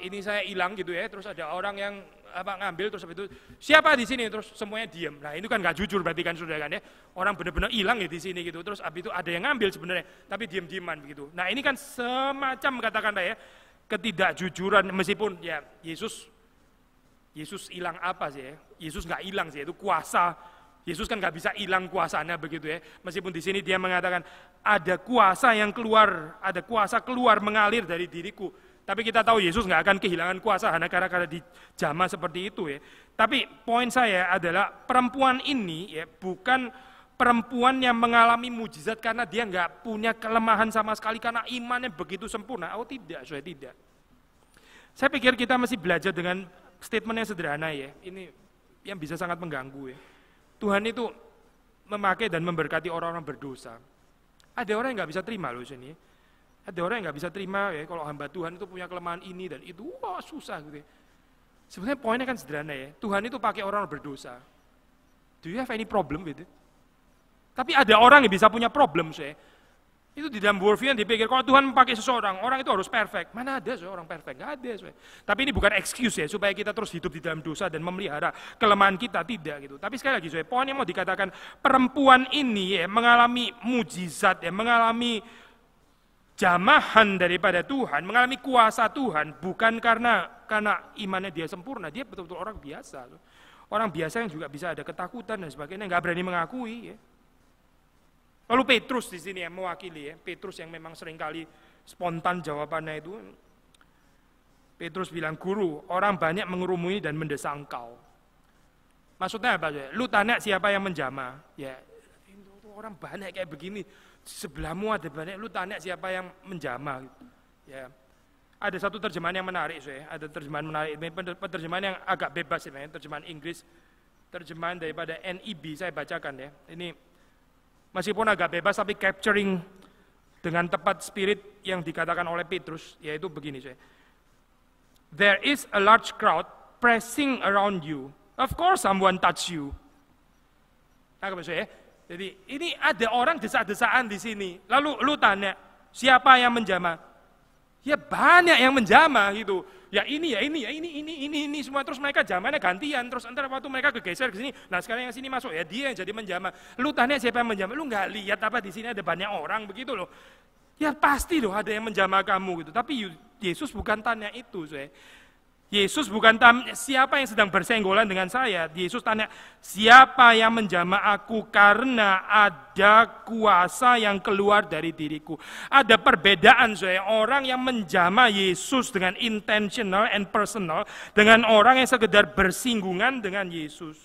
Speaker 1: eh, ini saya hilang gitu ya terus ada orang yang apa ngambil terus itu siapa di sini terus semuanya diam nah itu kan nggak jujur berarti kan sudah kan ya orang benar-benar hilang ya di sini gitu terus abis itu ada yang ngambil sebenarnya tapi diam-diaman begitu nah ini kan semacam katakanlah ya ketidakjujuran meskipun ya Yesus Yesus hilang apa sih ya? Yesus nggak hilang sih, itu kuasa. Yesus kan nggak bisa hilang kuasanya begitu ya. Meskipun di sini dia mengatakan ada kuasa yang keluar, ada kuasa keluar mengalir dari diriku. Tapi kita tahu Yesus nggak akan kehilangan kuasa hanya karena di jama seperti itu ya. Tapi poin saya adalah perempuan ini ya bukan perempuan yang mengalami mujizat karena dia nggak punya kelemahan sama sekali karena imannya begitu sempurna. Oh tidak, saya tidak. Saya pikir kita masih belajar dengan statementnya sederhana ya, ini yang bisa sangat mengganggu ya. Tuhan itu memakai dan memberkati orang-orang berdosa. Ada orang yang nggak bisa terima loh sini. Ya. Ada orang yang nggak bisa terima ya kalau hamba Tuhan itu punya kelemahan ini dan itu, wah susah gitu. Ya. Sebenarnya poinnya kan sederhana ya. Tuhan itu pakai orang berdosa. Do you have any problem with it? Tapi ada orang yang bisa punya problem saya. Itu di dalam worldview yang dipikir, kalau Tuhan memakai seseorang, orang itu harus perfect. Mana ada seorang perfect? Gak ada. Soalnya. Tapi ini bukan excuse ya, supaya kita terus hidup di dalam dosa dan memelihara kelemahan kita. Tidak gitu. Tapi sekali lagi, soalnya, poin yang mau dikatakan, perempuan ini ya, mengalami mujizat, ya, mengalami jamahan daripada Tuhan, mengalami kuasa Tuhan, bukan karena karena imannya dia sempurna, dia betul-betul orang biasa. Orang biasa yang juga bisa ada ketakutan dan sebagainya, nggak berani mengakui. Ya. Lalu Petrus di sini yang mewakili ya, Petrus yang memang seringkali spontan jawabannya itu. Petrus bilang, guru, orang banyak mengerumuni dan mendesak engkau. Maksudnya apa? Ya? Lu tanya siapa yang menjama? Ya, orang banyak kayak begini, sebelahmu ada banyak, lu tanya siapa yang menjama. Ya, ada satu terjemahan yang menarik, saya. Ada terjemahan menarik, terjemahan yang agak bebas ya terjemahan Inggris, terjemahan daripada NIB saya bacakan ya. Ini meskipun agak bebas tapi capturing dengan tepat spirit yang dikatakan oleh Petrus, yaitu begini saya. There is a large crowd pressing around you. Of course someone touch you. Tangkap nah, saya. Jadi ini ada orang desa-desaan di sini. Lalu lu tanya, siapa yang menjamah? Ya banyak yang menjamah gitu. Ya ini, ya ini, ya ini, ini, ini, ini semua terus mereka jamannya gantian terus antara waktu mereka kegeser ke sini. Nah sekarang yang sini masuk ya dia yang jadi menjamah. Lu tanya siapa yang menjamah? Lu nggak lihat apa di sini ada banyak orang begitu loh. Ya pasti loh ada yang menjamah kamu gitu. Tapi Yesus bukan tanya itu, saya. Yesus bukan tanya siapa yang sedang bersenggolan dengan saya. Yesus tanya, siapa yang menjamah aku karena ada kuasa yang keluar dari diriku. Ada perbedaan saya orang yang menjamah Yesus dengan intentional and personal dengan orang yang sekedar bersinggungan dengan Yesus.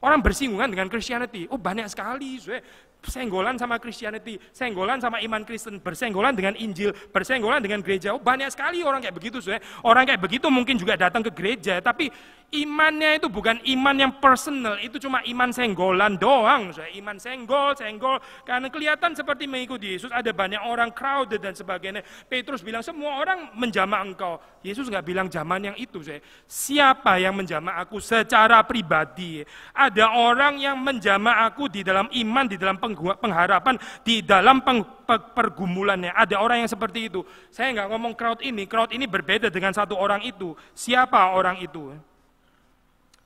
Speaker 1: Orang bersinggungan dengan Christianity, oh banyak sekali saya bersenggolan sama Christianity, senggolan sama iman Kristen, bersenggolan dengan Injil, bersenggolan dengan gereja. Oh, banyak sekali orang kayak begitu, sebenarnya. Orang kayak begitu mungkin juga datang ke gereja, tapi Imannya itu bukan iman yang personal, itu cuma iman senggolan doang. Iman senggol, senggol. Karena kelihatan seperti mengikuti Yesus, ada banyak orang crowded dan sebagainya. Petrus bilang, semua orang menjama engkau. Yesus nggak bilang zaman yang itu. Saya. Siapa yang menjama aku secara pribadi? Ada orang yang menjama aku di dalam iman, di dalam pengharapan, di dalam peng pergumulannya. Ada orang yang seperti itu. Saya nggak ngomong crowd ini, crowd ini berbeda dengan satu orang itu. Siapa orang itu?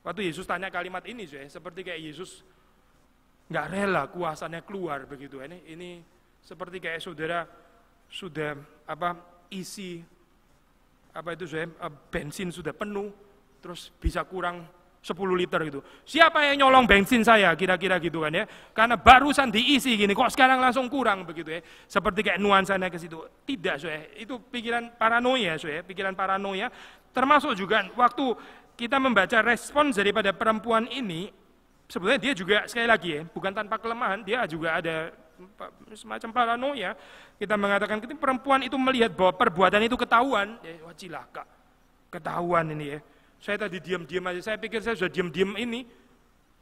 Speaker 1: Waktu Yesus tanya kalimat ini, saya seperti kayak Yesus nggak rela kuasanya keluar begitu. Ini ini seperti kayak saudara sudah apa isi apa itu Zue, eh, bensin sudah penuh, terus bisa kurang 10 liter gitu. Siapa yang nyolong bensin saya kira-kira gitu kan ya? Karena barusan diisi gini kok sekarang langsung kurang begitu ya. Seperti kayak nuansanya ke situ. Tidak, saya Itu pikiran paranoia, saya Pikiran paranoia termasuk juga waktu kita membaca respons daripada perempuan ini, sebenarnya dia juga sekali lagi ya, bukan tanpa kelemahan, dia juga ada semacam paranoia. Kita mengatakan ketika perempuan itu melihat bahwa perbuatan itu ketahuan, ya, wah cilaka, ketahuan ini ya. Saya tadi diam-diam aja, saya pikir saya sudah diam-diam ini,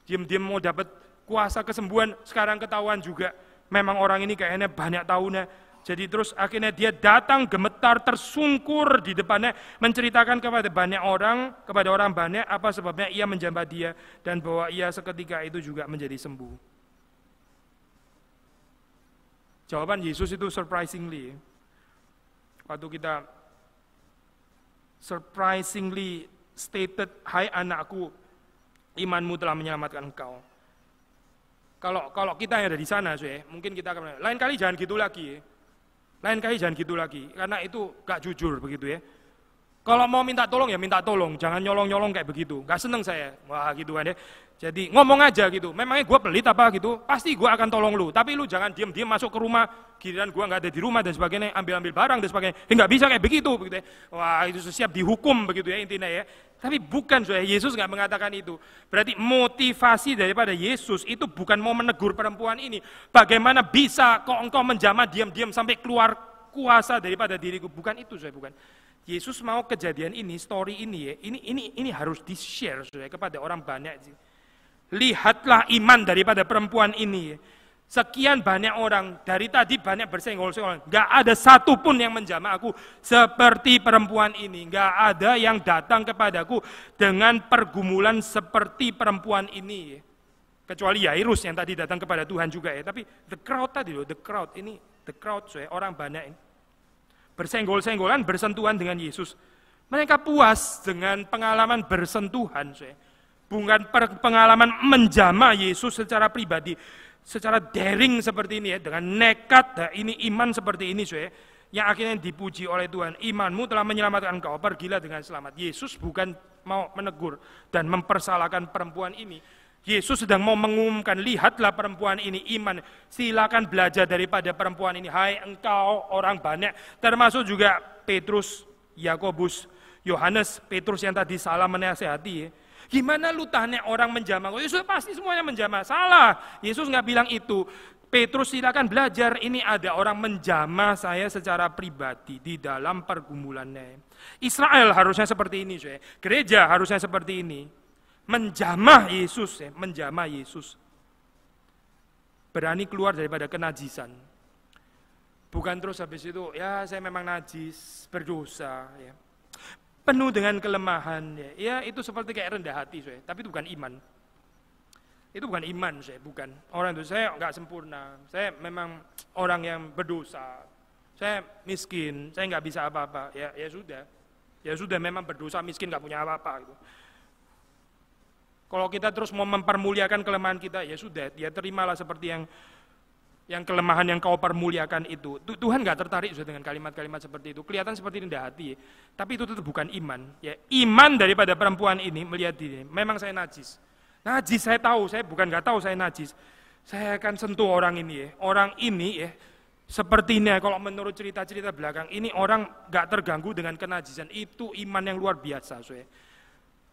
Speaker 1: diam-diam mau dapat kuasa kesembuhan, sekarang ketahuan juga. Memang orang ini kayaknya banyak tahunnya. Jadi terus akhirnya dia datang gemetar tersungkur di depannya menceritakan kepada banyak orang, kepada orang banyak apa sebabnya ia menjambat dia dan bahwa ia seketika itu juga menjadi sembuh. Jawaban Yesus itu surprisingly. Waktu kita surprisingly stated, "Hai anakku, imanmu telah menyelamatkan engkau." Kalau kalau kita yang ada di sana, mungkin kita akan lain kali jangan gitu lagi. Lain kali jangan gitu lagi, karena itu gak jujur begitu ya. Kalau mau minta tolong ya minta tolong, jangan nyolong-nyolong kayak begitu. Gak seneng saya, wah gitu kan ya. Jadi ngomong aja gitu, memangnya gue pelit apa gitu, pasti gue akan tolong lu. Tapi lu jangan diem-diem masuk ke rumah, giliran gue nggak ada di rumah dan sebagainya, ambil-ambil barang dan sebagainya. Ya nggak bisa kayak begitu, begitu ya. Wah itu siap dihukum begitu ya intinya ya. Tapi bukan, soal Yesus nggak mengatakan itu. Berarti motivasi daripada Yesus itu bukan mau menegur perempuan ini. Bagaimana bisa kok engkau menjamah diam-diam sampai keluar kuasa daripada diriku? Bukan itu, saya bukan. Yesus mau kejadian ini, story ini ya, ini ini ini harus di share ya, kepada orang banyak. Lihatlah iman daripada perempuan ini. Ya. Sekian banyak orang dari tadi banyak bersenggol-senggol, nggak ada satupun yang menjamah aku seperti perempuan ini, nggak ada yang datang kepadaku dengan pergumulan seperti perempuan ini. Ya. Kecuali Yairus yang tadi datang kepada Tuhan juga ya, tapi the crowd tadi loh, the crowd ini, the crowd so orang banyak ini bersenggol-senggolan, bersentuhan dengan Yesus. Mereka puas dengan pengalaman bersentuhan, bukan pengalaman menjama Yesus secara pribadi, secara daring seperti ini ya, dengan nekat, ini iman seperti ini, saya yang akhirnya dipuji oleh Tuhan. Imanmu telah menyelamatkan engkau, pergilah dengan selamat. Yesus bukan mau menegur dan mempersalahkan perempuan ini, Yesus sedang mau mengumumkan, lihatlah perempuan ini iman. Silakan belajar daripada perempuan ini. Hai engkau orang banyak, termasuk juga Petrus, Yakobus, Yohanes, Petrus yang tadi salah menasehati. Ya. Gimana lu tanya orang menjamah? Oh, Yesus pasti semuanya menjamah. Salah. Yesus nggak bilang itu. Petrus silakan belajar, ini ada orang menjamah saya secara pribadi di dalam pergumulannya. Israel harusnya seperti ini, saya. gereja harusnya seperti ini menjamah Yesus, ya, menjamah Yesus. Berani keluar daripada kenajisan. Bukan terus habis itu, ya saya memang najis, berdosa, ya. penuh dengan kelemahan. Ya, ya itu seperti kayak rendah hati, saya. tapi itu bukan iman. Itu bukan iman, saya bukan. Orang itu saya nggak sempurna, saya memang orang yang berdosa. Saya miskin, saya nggak bisa apa-apa. Ya, ya sudah, ya sudah memang berdosa miskin nggak punya apa-apa. Gitu. -apa kalau kita terus mau mempermuliakan kelemahan kita, ya sudah, dia ya terimalah seperti yang yang kelemahan yang kau permuliakan itu. Tuhan nggak tertarik sudah dengan kalimat-kalimat seperti itu. Kelihatan seperti rendah hati, tapi itu tetap bukan iman. Ya, iman daripada perempuan ini melihat diri, memang saya najis. Najis saya tahu, saya bukan nggak tahu saya najis. Saya akan sentuh orang ini ya. Orang ini ya, seperti ini ya. kalau menurut cerita-cerita belakang, ini orang nggak terganggu dengan kenajisan. Itu iman yang luar biasa. Saya.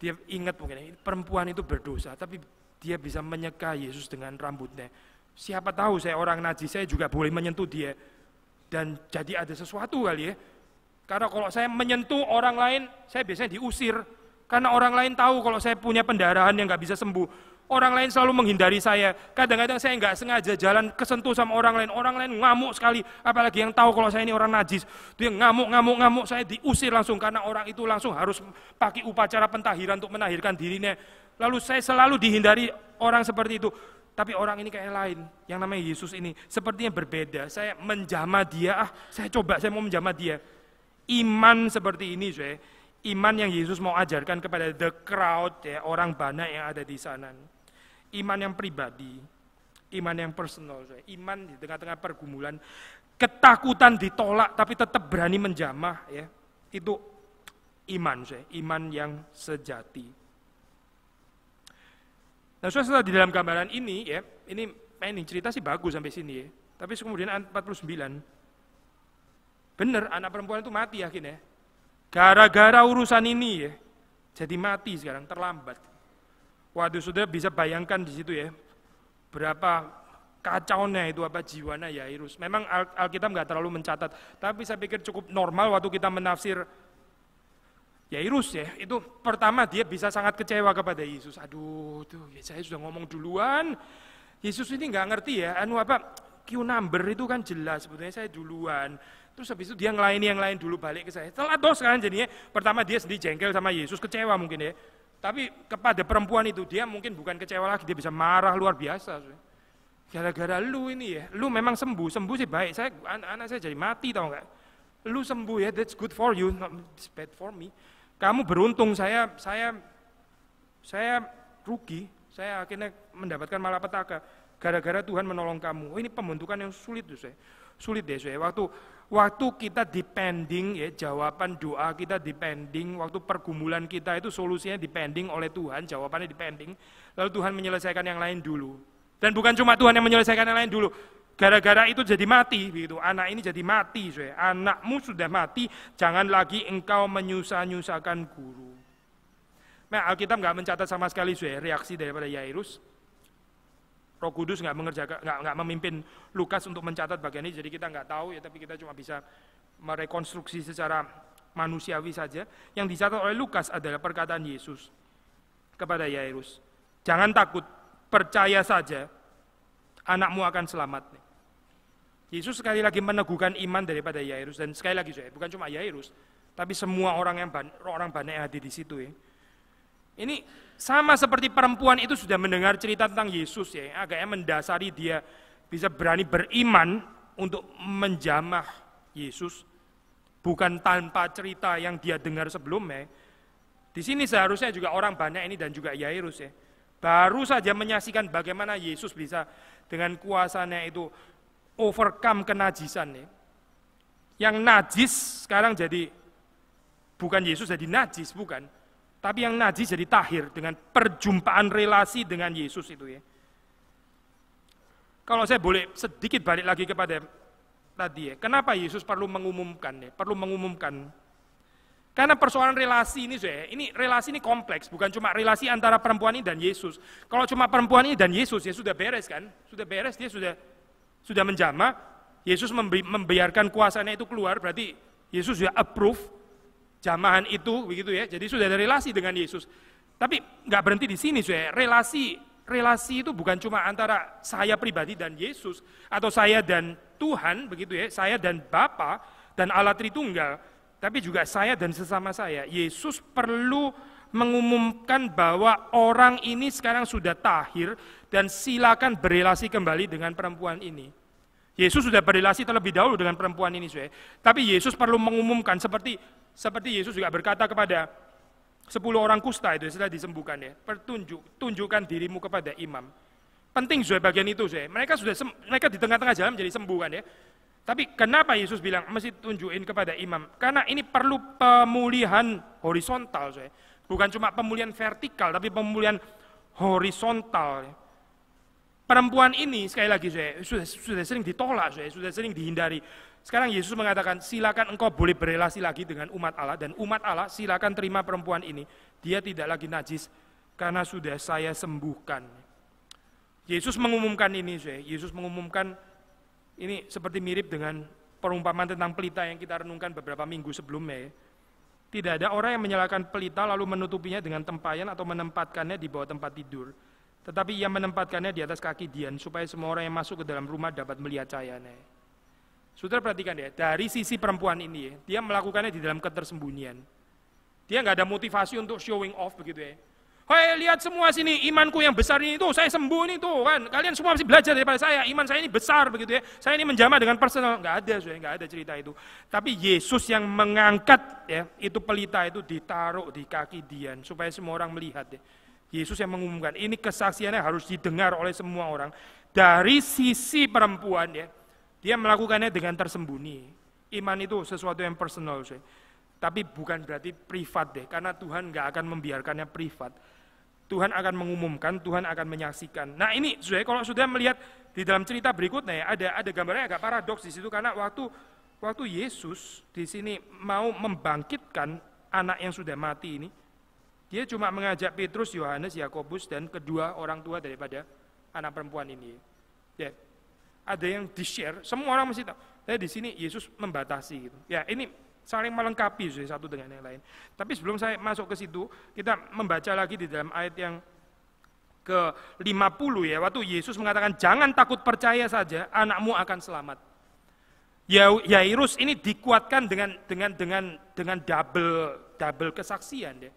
Speaker 1: Dia ingat mungkin perempuan itu berdosa, tapi dia bisa menyeka Yesus dengan rambutnya. Siapa tahu saya orang najis, saya juga boleh menyentuh dia. Dan jadi ada sesuatu kali ya. Karena kalau saya menyentuh orang lain, saya biasanya diusir. Karena orang lain tahu kalau saya punya pendarahan yang nggak bisa sembuh. Orang lain selalu menghindari saya. Kadang-kadang saya nggak sengaja jalan kesentuh sama orang lain. Orang lain ngamuk sekali. Apalagi yang tahu kalau saya ini orang najis. Dia ngamuk, ngamuk, ngamuk. Saya diusir langsung karena orang itu langsung harus pakai upacara pentahiran untuk menahirkan dirinya. Lalu saya selalu dihindari orang seperti itu. Tapi orang ini kayak lain, yang namanya Yesus ini sepertinya berbeda. Saya menjama dia, ah, saya coba, saya mau menjama dia. Iman seperti ini, saya iman yang Yesus mau ajarkan kepada the crowd, ya, orang banyak yang ada di sana iman yang pribadi, iman yang personal, iman di tengah-tengah pergumulan, ketakutan ditolak tapi tetap berani menjamah ya. Itu iman, saya, iman yang sejati. Nah, saudara di dalam gambaran ini ya, ini ini cerita sih bagus sampai sini ya. Tapi kemudian 49 bener anak perempuan itu mati yakin ya. Gara-gara urusan ini ya. Jadi mati sekarang terlambat. Waduh, sudah bisa bayangkan di situ ya, berapa kacaunya itu apa ya Irus. Memang Al Alkitab nggak terlalu mencatat, tapi saya pikir cukup normal waktu kita menafsir ya Irus ya, itu pertama dia bisa sangat kecewa kepada Yesus. Aduh, tuh ya saya sudah ngomong duluan. Yesus ini nggak ngerti ya, anu apa Q number itu kan jelas sebetulnya saya duluan. Terus habis itu dia ngelain yang lain dulu balik ke saya. Telat dos kan jadinya. Pertama dia sedih jengkel sama Yesus, kecewa mungkin ya. Tapi kepada perempuan itu dia mungkin bukan kecewa lagi, dia bisa marah luar biasa. Gara-gara lu ini ya, lu memang sembuh, sembuh sih baik. Saya anak, anak saya jadi mati tau nggak? Lu sembuh ya, that's good for you, not it's bad for me. Kamu beruntung, saya saya saya rugi, saya akhirnya mendapatkan malapetaka gara-gara Tuhan menolong kamu. Oh, ini pembentukan yang sulit tuh saya. Sulit deh saya. Waktu Waktu kita depending, ya, jawaban doa kita depending, waktu pergumulan kita itu solusinya depending oleh Tuhan, jawabannya depending. Lalu Tuhan menyelesaikan yang lain dulu. Dan bukan cuma Tuhan yang menyelesaikan yang lain dulu. Gara-gara itu jadi mati, begitu. Anak ini jadi mati, saya. anakmu sudah mati, jangan lagi engkau menyusah-nyusahkan guru. Nah, Alkitab nggak mencatat sama sekali, saya, reaksi daripada Yairus. Roh Kudus nggak mengerjakan, nggak, nggak memimpin Lukas untuk mencatat bagian ini, jadi kita nggak tahu ya, tapi kita cuma bisa merekonstruksi secara manusiawi saja. Yang dicatat oleh Lukas adalah perkataan Yesus kepada Yairus, jangan takut, percaya saja, anakmu akan selamat. Yesus sekali lagi meneguhkan iman daripada Yairus dan sekali lagi saya bukan cuma Yairus, tapi semua orang yang orang banyak yang hadir di situ ya ini sama seperti perempuan itu sudah mendengar cerita tentang Yesus ya, agaknya mendasari dia bisa berani beriman untuk menjamah Yesus bukan tanpa cerita yang dia dengar sebelumnya. Di sini seharusnya juga orang banyak ini dan juga Yairus ya. Baru saja menyaksikan bagaimana Yesus bisa dengan kuasanya itu overcome kenajisan ya. Yang najis sekarang jadi bukan Yesus jadi najis bukan, tapi yang najis jadi tahir dengan perjumpaan relasi dengan Yesus itu ya. Kalau saya boleh sedikit balik lagi kepada tadi ya, kenapa Yesus perlu mengumumkan ya, perlu mengumumkan. Karena persoalan relasi ini saya, ini relasi ini kompleks, bukan cuma relasi antara perempuan ini dan Yesus. Kalau cuma perempuan ini dan Yesus ya sudah beres kan, sudah beres dia sudah sudah menjama, Yesus membiarkan kuasanya itu keluar, berarti Yesus sudah approve, jamahan itu begitu ya. Jadi sudah ada relasi dengan Yesus. Tapi nggak berhenti di sini, sudah relasi relasi itu bukan cuma antara saya pribadi dan Yesus atau saya dan Tuhan begitu ya, saya dan Bapa dan Allah Tritunggal, tapi juga saya dan sesama saya. Yesus perlu mengumumkan bahwa orang ini sekarang sudah tahir dan silakan berrelasi kembali dengan perempuan ini. Yesus sudah berrelasi terlebih dahulu dengan perempuan ini, Saudara. Tapi Yesus perlu mengumumkan seperti seperti Yesus juga berkata kepada sepuluh orang kusta itu setelah disembuhkan ya, pertunjuk tunjukkan dirimu kepada imam. Penting Saudara bagian itu, Saudara. Mereka sudah mereka di tengah-tengah jalan menjadi sembuhkan ya. Tapi kenapa Yesus bilang mesti tunjukin kepada imam? Karena ini perlu pemulihan horizontal, Saudara. Bukan cuma pemulihan vertikal, tapi pemulihan horizontal. Ya perempuan ini sekali lagi saya sudah, sudah sering ditolak saya sudah sering dihindari. Sekarang Yesus mengatakan silakan engkau boleh berelasi lagi dengan umat Allah dan umat Allah silakan terima perempuan ini. Dia tidak lagi najis karena sudah saya sembuhkan. Yesus mengumumkan ini saya. Yesus mengumumkan ini seperti mirip dengan perumpamaan tentang pelita yang kita renungkan beberapa minggu sebelumnya. Ya. Tidak ada orang yang menyalakan pelita lalu menutupinya dengan tempayan atau menempatkannya di bawah tempat tidur tetapi ia menempatkannya di atas kaki Dian supaya semua orang yang masuk ke dalam rumah dapat melihat cahayanya. Sudah perhatikan ya, dari sisi perempuan ini ya, dia melakukannya di dalam ketersembunyian. Dia nggak ada motivasi untuk showing off begitu ya. Hei lihat semua sini imanku yang besar ini tuh saya sembuh ini tuh kan kalian semua masih belajar daripada saya iman saya ini besar begitu ya saya ini menjamah dengan personal nggak ada sudah nggak ada cerita itu tapi Yesus yang mengangkat ya itu pelita itu ditaruh di kaki Dian supaya semua orang melihat ya. Yesus yang mengumumkan ini kesaksiannya harus didengar oleh semua orang. Dari sisi perempuan ya, dia melakukannya dengan tersembunyi. Iman itu sesuatu yang personal, saya. tapi bukan berarti privat deh, karena Tuhan nggak akan membiarkannya privat. Tuhan akan mengumumkan, Tuhan akan menyaksikan. Nah ini sudah kalau sudah melihat di dalam cerita berikutnya ya, ada ada gambarnya agak paradoks di situ karena waktu waktu Yesus di sini mau membangkitkan anak yang sudah mati ini, dia cuma mengajak Petrus, Yohanes, Yakobus dan kedua orang tua daripada anak perempuan ini. Ya, ada yang di-share, semua orang mesti tahu. Tapi di sini Yesus membatasi gitu. Ya, ini saling melengkapi satu dengan yang lain. Tapi sebelum saya masuk ke situ, kita membaca lagi di dalam ayat yang ke-50 ya, waktu Yesus mengatakan, jangan takut percaya saja, anakmu akan selamat. Ya, Yairus ini dikuatkan dengan dengan dengan dengan double double kesaksian ya.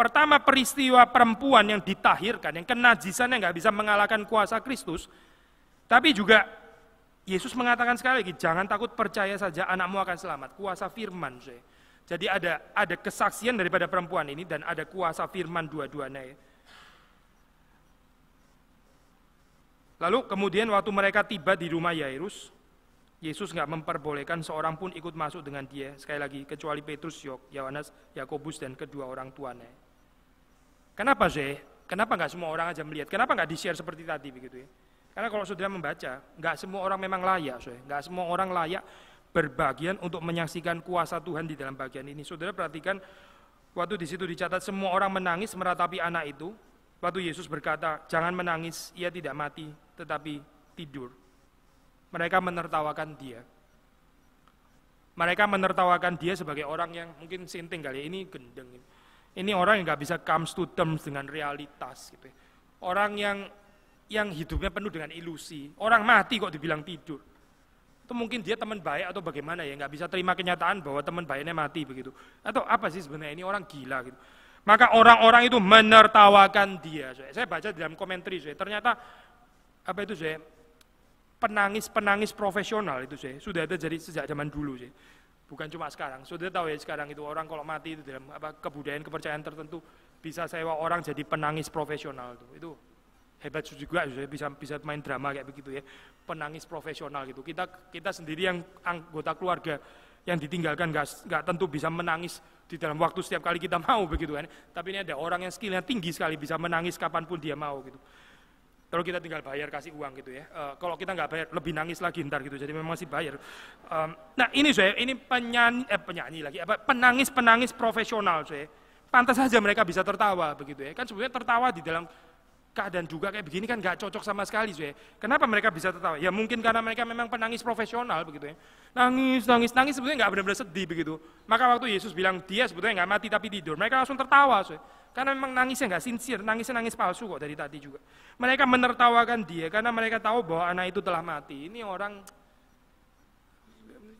Speaker 1: Pertama peristiwa perempuan yang ditahirkan, yang kenajisannya nggak bisa mengalahkan kuasa Kristus. Tapi juga Yesus mengatakan sekali lagi, jangan takut percaya saja anakmu akan selamat. Kuasa firman. Saya. Jadi ada ada kesaksian daripada perempuan ini dan ada kuasa firman dua-duanya. Lalu kemudian waktu mereka tiba di rumah Yairus, Yesus nggak memperbolehkan seorang pun ikut masuk dengan dia, sekali lagi, kecuali Petrus, Yohanes, Yakobus, dan kedua orang tuanya. Kenapa sih? Kenapa nggak semua orang aja melihat? Kenapa nggak di-share seperti tadi begitu ya? Karena kalau saudara membaca, nggak semua orang memang layak, saudara. Nggak semua orang layak berbagian untuk menyaksikan kuasa Tuhan di dalam bagian ini. Saudara perhatikan, waktu di situ dicatat semua orang menangis meratapi anak itu. Waktu Yesus berkata, jangan menangis, ia tidak mati, tetapi tidur. Mereka menertawakan dia. Mereka menertawakan dia sebagai orang yang mungkin sinting kali ya. ini gendeng. Ini. Ini orang yang nggak bisa comes to terms dengan realitas. Gitu. Ya. Orang yang yang hidupnya penuh dengan ilusi. Orang mati kok dibilang tidur. Itu mungkin dia teman baik atau bagaimana ya, nggak bisa terima kenyataan bahwa teman baiknya mati begitu. Atau apa sih sebenarnya ini orang gila gitu. Maka orang-orang itu menertawakan dia. Saya baca dalam komentari, saya ternyata apa itu saya penangis-penangis profesional itu saya sudah ada jadi sejak zaman dulu saya bukan cuma sekarang. sudah tahu ya sekarang itu orang kalau mati itu dalam apa kebudayaan kepercayaan tertentu bisa sewa orang jadi penangis profesional itu. Itu hebat juga ya, bisa bisa main drama kayak begitu ya. Penangis profesional gitu. Kita kita sendiri yang anggota keluarga yang ditinggalkan nggak nggak tentu bisa menangis di dalam waktu setiap kali kita mau begitu kan. Tapi ini ada orang yang skillnya tinggi sekali bisa menangis kapanpun dia mau gitu. Kalau kita tinggal bayar kasih uang gitu ya. Uh, kalau kita nggak bayar lebih nangis lagi ntar gitu. Jadi memang masih bayar. Um, nah ini saya ini penyanyi eh, penyanyi lagi apa penangis penangis profesional saya. Pantas saja mereka bisa tertawa begitu ya. Kan sebenarnya tertawa di dalam keadaan juga kayak begini kan gak cocok sama sekali sih. Kenapa mereka bisa tertawa? Ya mungkin karena mereka memang penangis profesional begitu ya. Nangis, nangis, nangis sebetulnya nggak benar-benar sedih begitu. Maka waktu Yesus bilang dia sebetulnya nggak mati tapi tidur, mereka langsung tertawa. sih. Karena memang nangisnya nggak sincere, nangisnya nangis palsu kok dari tadi juga. Mereka menertawakan dia karena mereka tahu bahwa anak itu telah mati. Ini orang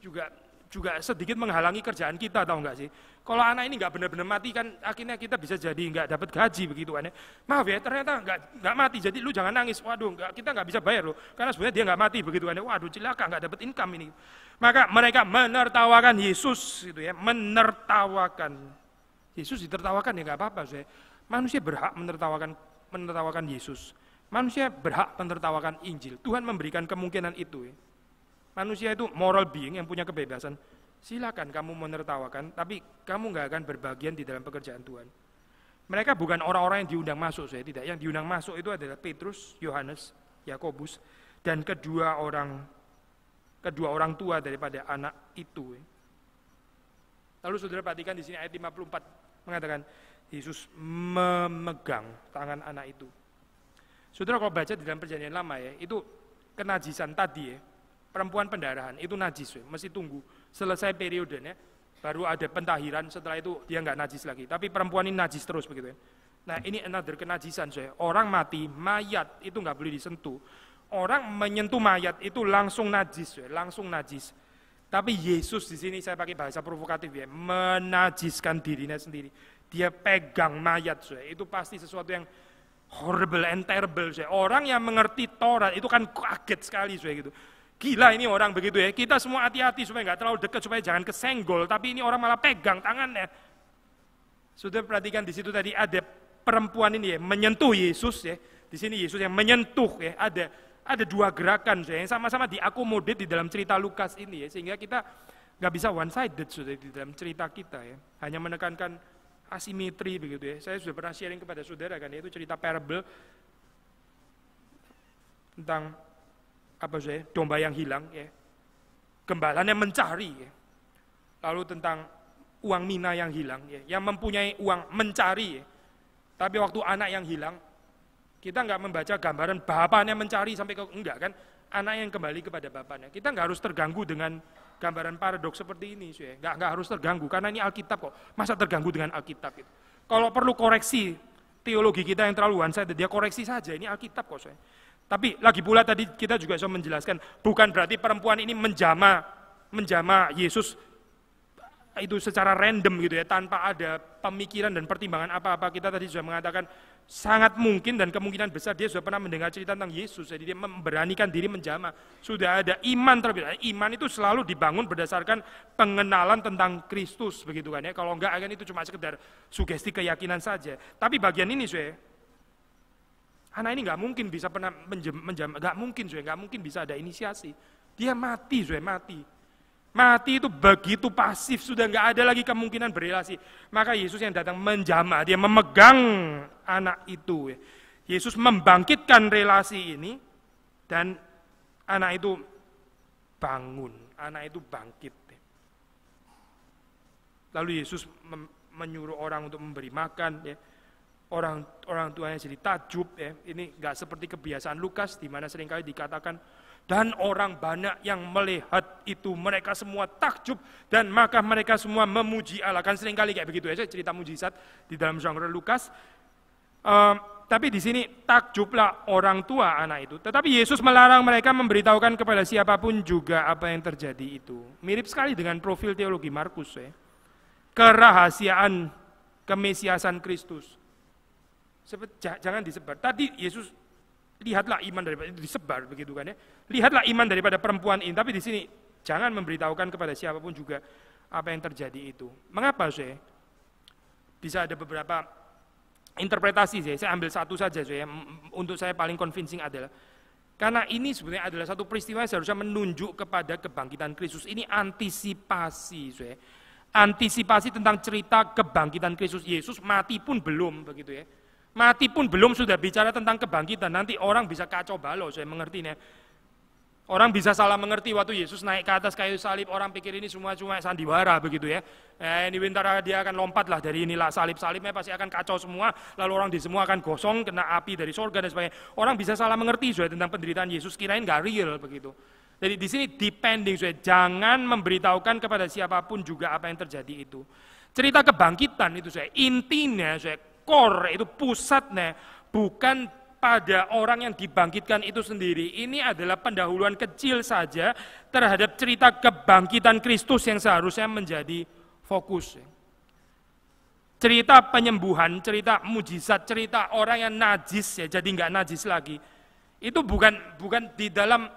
Speaker 1: juga juga sedikit menghalangi kerjaan kita tahu nggak sih? Kalau anak ini nggak benar-benar mati kan akhirnya kita bisa jadi nggak dapat gaji begitu kan Maaf ya ternyata nggak nggak mati jadi lu jangan nangis. Waduh gak, kita nggak bisa bayar lu karena sebenarnya dia nggak mati begitu kan Waduh celaka nggak dapat income ini. Maka mereka menertawakan Yesus itu ya, menertawakan. Yesus ditertawakan ya nggak apa-apa saya. Manusia berhak menertawakan menertawakan Yesus. Manusia berhak menertawakan Injil. Tuhan memberikan kemungkinan itu ya. Manusia itu moral being yang punya kebebasan. Silakan kamu menertawakan, tapi kamu nggak akan berbagian di dalam pekerjaan Tuhan. Mereka bukan orang-orang yang diundang masuk, saya tidak. Yang diundang masuk itu adalah Petrus, Yohanes, Yakobus, dan kedua orang kedua orang tua daripada anak itu. Lalu saudara perhatikan di sini ayat 54 mengatakan Yesus memegang tangan anak itu. Saudara kalau baca di dalam perjanjian lama ya, itu kenajisan tadi ya, Perempuan pendarahan itu najis, we. mesti tunggu selesai periodenya baru ada pentahiran setelah itu dia nggak najis lagi. Tapi perempuan ini najis terus begitu ya. Nah ini another kenajisan saya. Orang mati, mayat itu nggak boleh disentuh. Orang menyentuh mayat itu langsung najis, we. langsung najis. Tapi Yesus di sini saya pakai bahasa provokatif ya, menajiskan dirinya sendiri. Dia pegang mayat, saya. itu pasti sesuatu yang horrible and terrible. Saya. Orang yang mengerti Taurat itu kan kaget sekali, saya gitu. Gila ini orang begitu ya. Kita semua hati-hati supaya nggak terlalu dekat, supaya jangan kesenggol. Tapi ini orang malah pegang tangannya. Sudah perhatikan di situ tadi ada perempuan ini ya, menyentuh Yesus ya. Di sini Yesus yang menyentuh ya. Ada ada dua gerakan ya, yang sama-sama diakomodir di dalam cerita Lukas ini ya. Sehingga kita nggak bisa one sided sudah di dalam cerita kita ya. Hanya menekankan asimetri begitu ya. Saya sudah pernah sharing kepada saudara kan, itu cerita parable tentang apa saya domba yang hilang ya gembalanya mencari ya. lalu tentang uang mina yang hilang ya yang mempunyai uang mencari ya. tapi waktu anak yang hilang kita nggak membaca gambaran bapaknya mencari sampai ke enggak kan anak yang kembali kepada bapaknya kita nggak harus terganggu dengan gambaran paradoks seperti ini ya nggak nggak harus terganggu karena ini Alkitab kok masa terganggu dengan Alkitab itu kalau perlu koreksi teologi kita yang terlalu one sided dia koreksi saja ini Alkitab kok saya tapi lagi pula tadi kita juga bisa menjelaskan, bukan berarti perempuan ini menjama menjama Yesus itu secara random gitu ya, tanpa ada pemikiran dan pertimbangan apa-apa. Kita tadi sudah mengatakan sangat mungkin dan kemungkinan besar dia sudah pernah mendengar cerita tentang Yesus, jadi dia memberanikan diri menjama. Sudah ada iman terlebih dahulu. Iman itu selalu dibangun berdasarkan pengenalan tentang Kristus begitu kan ya. Kalau enggak akan itu cuma sekedar sugesti keyakinan saja. Tapi bagian ini saya Anak ini nggak mungkin bisa pernah menjem, menjem nggak mungkin Zoe, nggak mungkin bisa ada inisiasi. Dia mati Zoe, mati. Mati itu begitu pasif, sudah nggak ada lagi kemungkinan berrelasi. Maka Yesus yang datang menjama, dia memegang anak itu. Yesus membangkitkan relasi ini dan anak itu bangun, anak itu bangkit. Lalu Yesus menyuruh orang untuk memberi makan. Ya orang orang tuanya jadi tajub ya. Ini nggak seperti kebiasaan Lukas di mana seringkali dikatakan dan orang banyak yang melihat itu mereka semua takjub dan maka mereka semua memuji Allah kan seringkali kayak begitu ya cerita mujizat di dalam genre Lukas uh, tapi di sini takjublah orang tua anak itu tetapi Yesus melarang mereka memberitahukan kepada siapapun juga apa yang terjadi itu mirip sekali dengan profil teologi Markus ya kerahasiaan kemesiasan Kristus Jangan disebar. Tadi Yesus lihatlah iman daripada itu disebar begitu kan ya. Lihatlah iman daripada perempuan ini. Tapi di sini jangan memberitahukan kepada siapapun juga apa yang terjadi itu. Mengapa saya? Bisa ada beberapa interpretasi saya. Saya ambil satu saja saya. Untuk saya paling convincing adalah karena ini sebenarnya adalah satu peristiwa yang seharusnya menunjuk kepada kebangkitan Kristus. Ini antisipasi, saya. Antisipasi tentang cerita kebangkitan Kristus Yesus mati pun belum begitu ya. Mati pun belum sudah bicara tentang kebangkitan. Nanti orang bisa kacau balau, saya mengerti nih. Orang bisa salah mengerti waktu Yesus naik ke atas kayu salib, orang pikir ini semua cuma sandiwara begitu ya. Eh, ini bentar ah, dia akan lompat lah dari inilah salib-salibnya pasti akan kacau semua, lalu orang di semua akan gosong, kena api dari sorga dan sebagainya. Orang bisa salah mengerti sudah tentang penderitaan Yesus, kirain gak real begitu. Jadi di sini depending sudah, jangan memberitahukan kepada siapapun juga apa yang terjadi itu. Cerita kebangkitan itu saya intinya saya core itu pusatnya bukan pada orang yang dibangkitkan itu sendiri. Ini adalah pendahuluan kecil saja terhadap cerita kebangkitan Kristus yang seharusnya menjadi fokus. Cerita penyembuhan, cerita mujizat, cerita orang yang najis ya jadi nggak najis lagi. Itu bukan bukan di dalam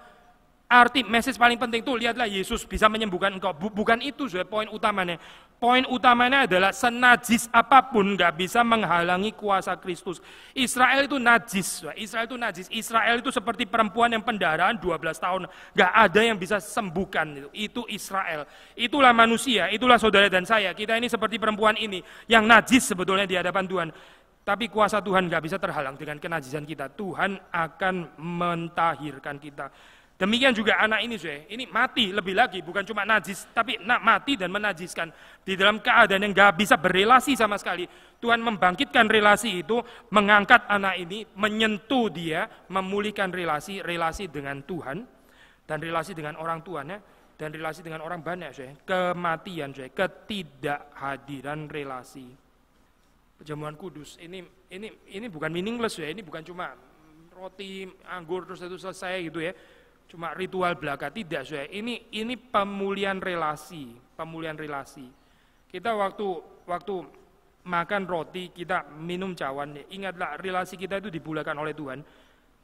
Speaker 1: Arti message paling penting itu lihatlah Yesus bisa menyembuhkan engkau. Bukan itu sudah poin utamanya. Poin utamanya adalah senajis apapun nggak bisa menghalangi kuasa Kristus. Israel itu najis, Israel itu najis. Israel itu seperti perempuan yang pendarahan 12 tahun, nggak ada yang bisa sembuhkan. Itu Itu Israel. Itulah manusia, itulah saudara dan saya. Kita ini seperti perempuan ini yang najis sebetulnya di hadapan Tuhan. Tapi kuasa Tuhan nggak bisa terhalang dengan kenajisan kita. Tuhan akan mentahirkan kita. Demikian juga anak ini, saya Ini mati lebih lagi, bukan cuma najis, tapi nak mati dan menajiskan. Di dalam keadaan yang gak bisa berrelasi sama sekali. Tuhan membangkitkan relasi itu, mengangkat anak ini, menyentuh dia, memulihkan relasi, relasi dengan Tuhan, dan relasi dengan orang tuanya, dan relasi dengan orang banyak, saya Kematian, saya Ketidakhadiran relasi. Perjamuan kudus, ini ini ini bukan meaningless ya, ini bukan cuma roti, anggur, terus itu selesai gitu ya cuma ritual belaka tidak saya ini ini pemulihan relasi pemulihan relasi kita waktu waktu makan roti kita minum cawan ingatlah relasi kita itu dibulakan oleh Tuhan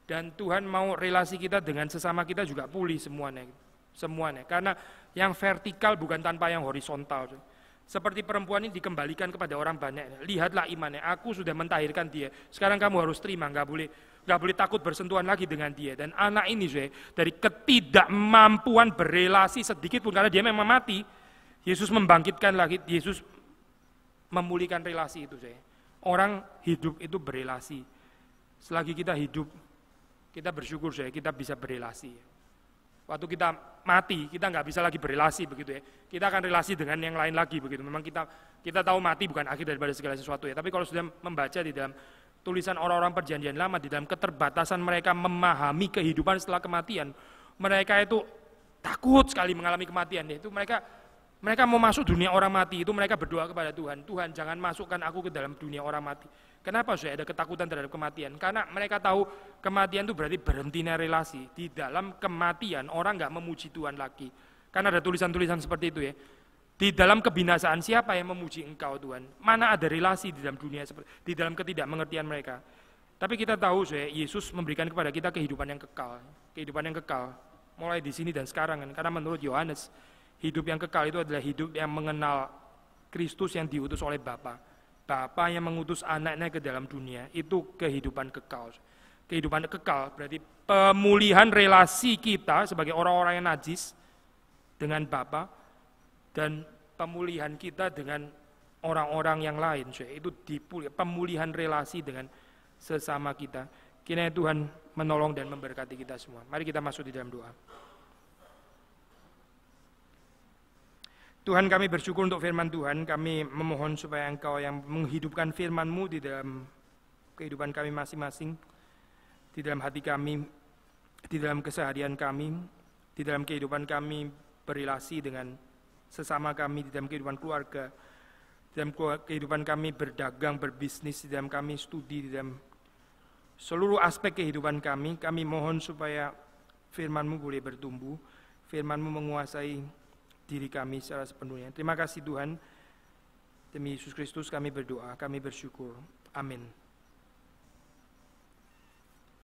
Speaker 1: dan Tuhan mau relasi kita dengan sesama kita juga pulih semuanya semuanya karena yang vertikal bukan tanpa yang horizontal seperti perempuan ini dikembalikan kepada orang banyak lihatlah imannya aku sudah mentahirkan dia sekarang kamu harus terima nggak boleh Gak boleh takut bersentuhan lagi dengan dia. Dan anak ini saya dari ketidakmampuan berelasi sedikit pun karena dia memang mati. Yesus membangkitkan lagi, Yesus memulihkan relasi itu saya. Orang hidup itu berelasi. Selagi kita hidup, kita bersyukur saya, kita bisa berelasi. Waktu kita mati, kita nggak bisa lagi berelasi begitu ya. Kita akan relasi dengan yang lain lagi begitu. Memang kita kita tahu mati bukan akhir daripada segala sesuatu ya. Tapi kalau sudah membaca di dalam tulisan orang-orang perjanjian lama di dalam keterbatasan mereka memahami kehidupan setelah kematian. Mereka itu takut sekali mengalami kematian. Itu mereka mereka mau masuk dunia orang mati itu mereka berdoa kepada Tuhan. Tuhan jangan masukkan aku ke dalam dunia orang mati. Kenapa saya ada ketakutan terhadap kematian? Karena mereka tahu kematian itu berarti berhentinya relasi. Di dalam kematian orang nggak memuji Tuhan lagi. Karena ada tulisan-tulisan seperti itu ya. Di dalam kebinasaan siapa yang memuji engkau Tuhan? Mana ada relasi di dalam dunia seperti di dalam ketidakmengertian mereka. Tapi kita tahu saya Yesus memberikan kepada kita kehidupan yang kekal, kehidupan yang kekal mulai di sini dan sekarang kan. Karena menurut Yohanes hidup yang kekal itu adalah hidup yang mengenal Kristus yang diutus oleh Bapa. Bapa yang mengutus anaknya ke dalam dunia itu kehidupan kekal. Kehidupan kekal berarti pemulihan relasi kita sebagai orang-orang yang najis dengan Bapa dan pemulihan kita dengan orang-orang yang lain Syekh. itu dipulih, pemulihan relasi dengan sesama kita kini Tuhan menolong dan memberkati kita semua mari kita masuk di dalam doa Tuhan kami bersyukur untuk firman Tuhan, kami memohon supaya Engkau yang menghidupkan firman-Mu di dalam kehidupan kami masing-masing, di dalam hati kami, di dalam keseharian kami, di dalam kehidupan kami berrelasi dengan sesama kami di dalam kehidupan keluarga, di dalam kehidupan kami berdagang, berbisnis, di dalam kami studi, di dalam seluruh aspek kehidupan kami, kami mohon supaya firman-Mu boleh bertumbuh, firman-Mu menguasai diri kami secara sepenuhnya. Terima kasih Tuhan, demi Yesus Kristus kami berdoa, kami bersyukur. Amin.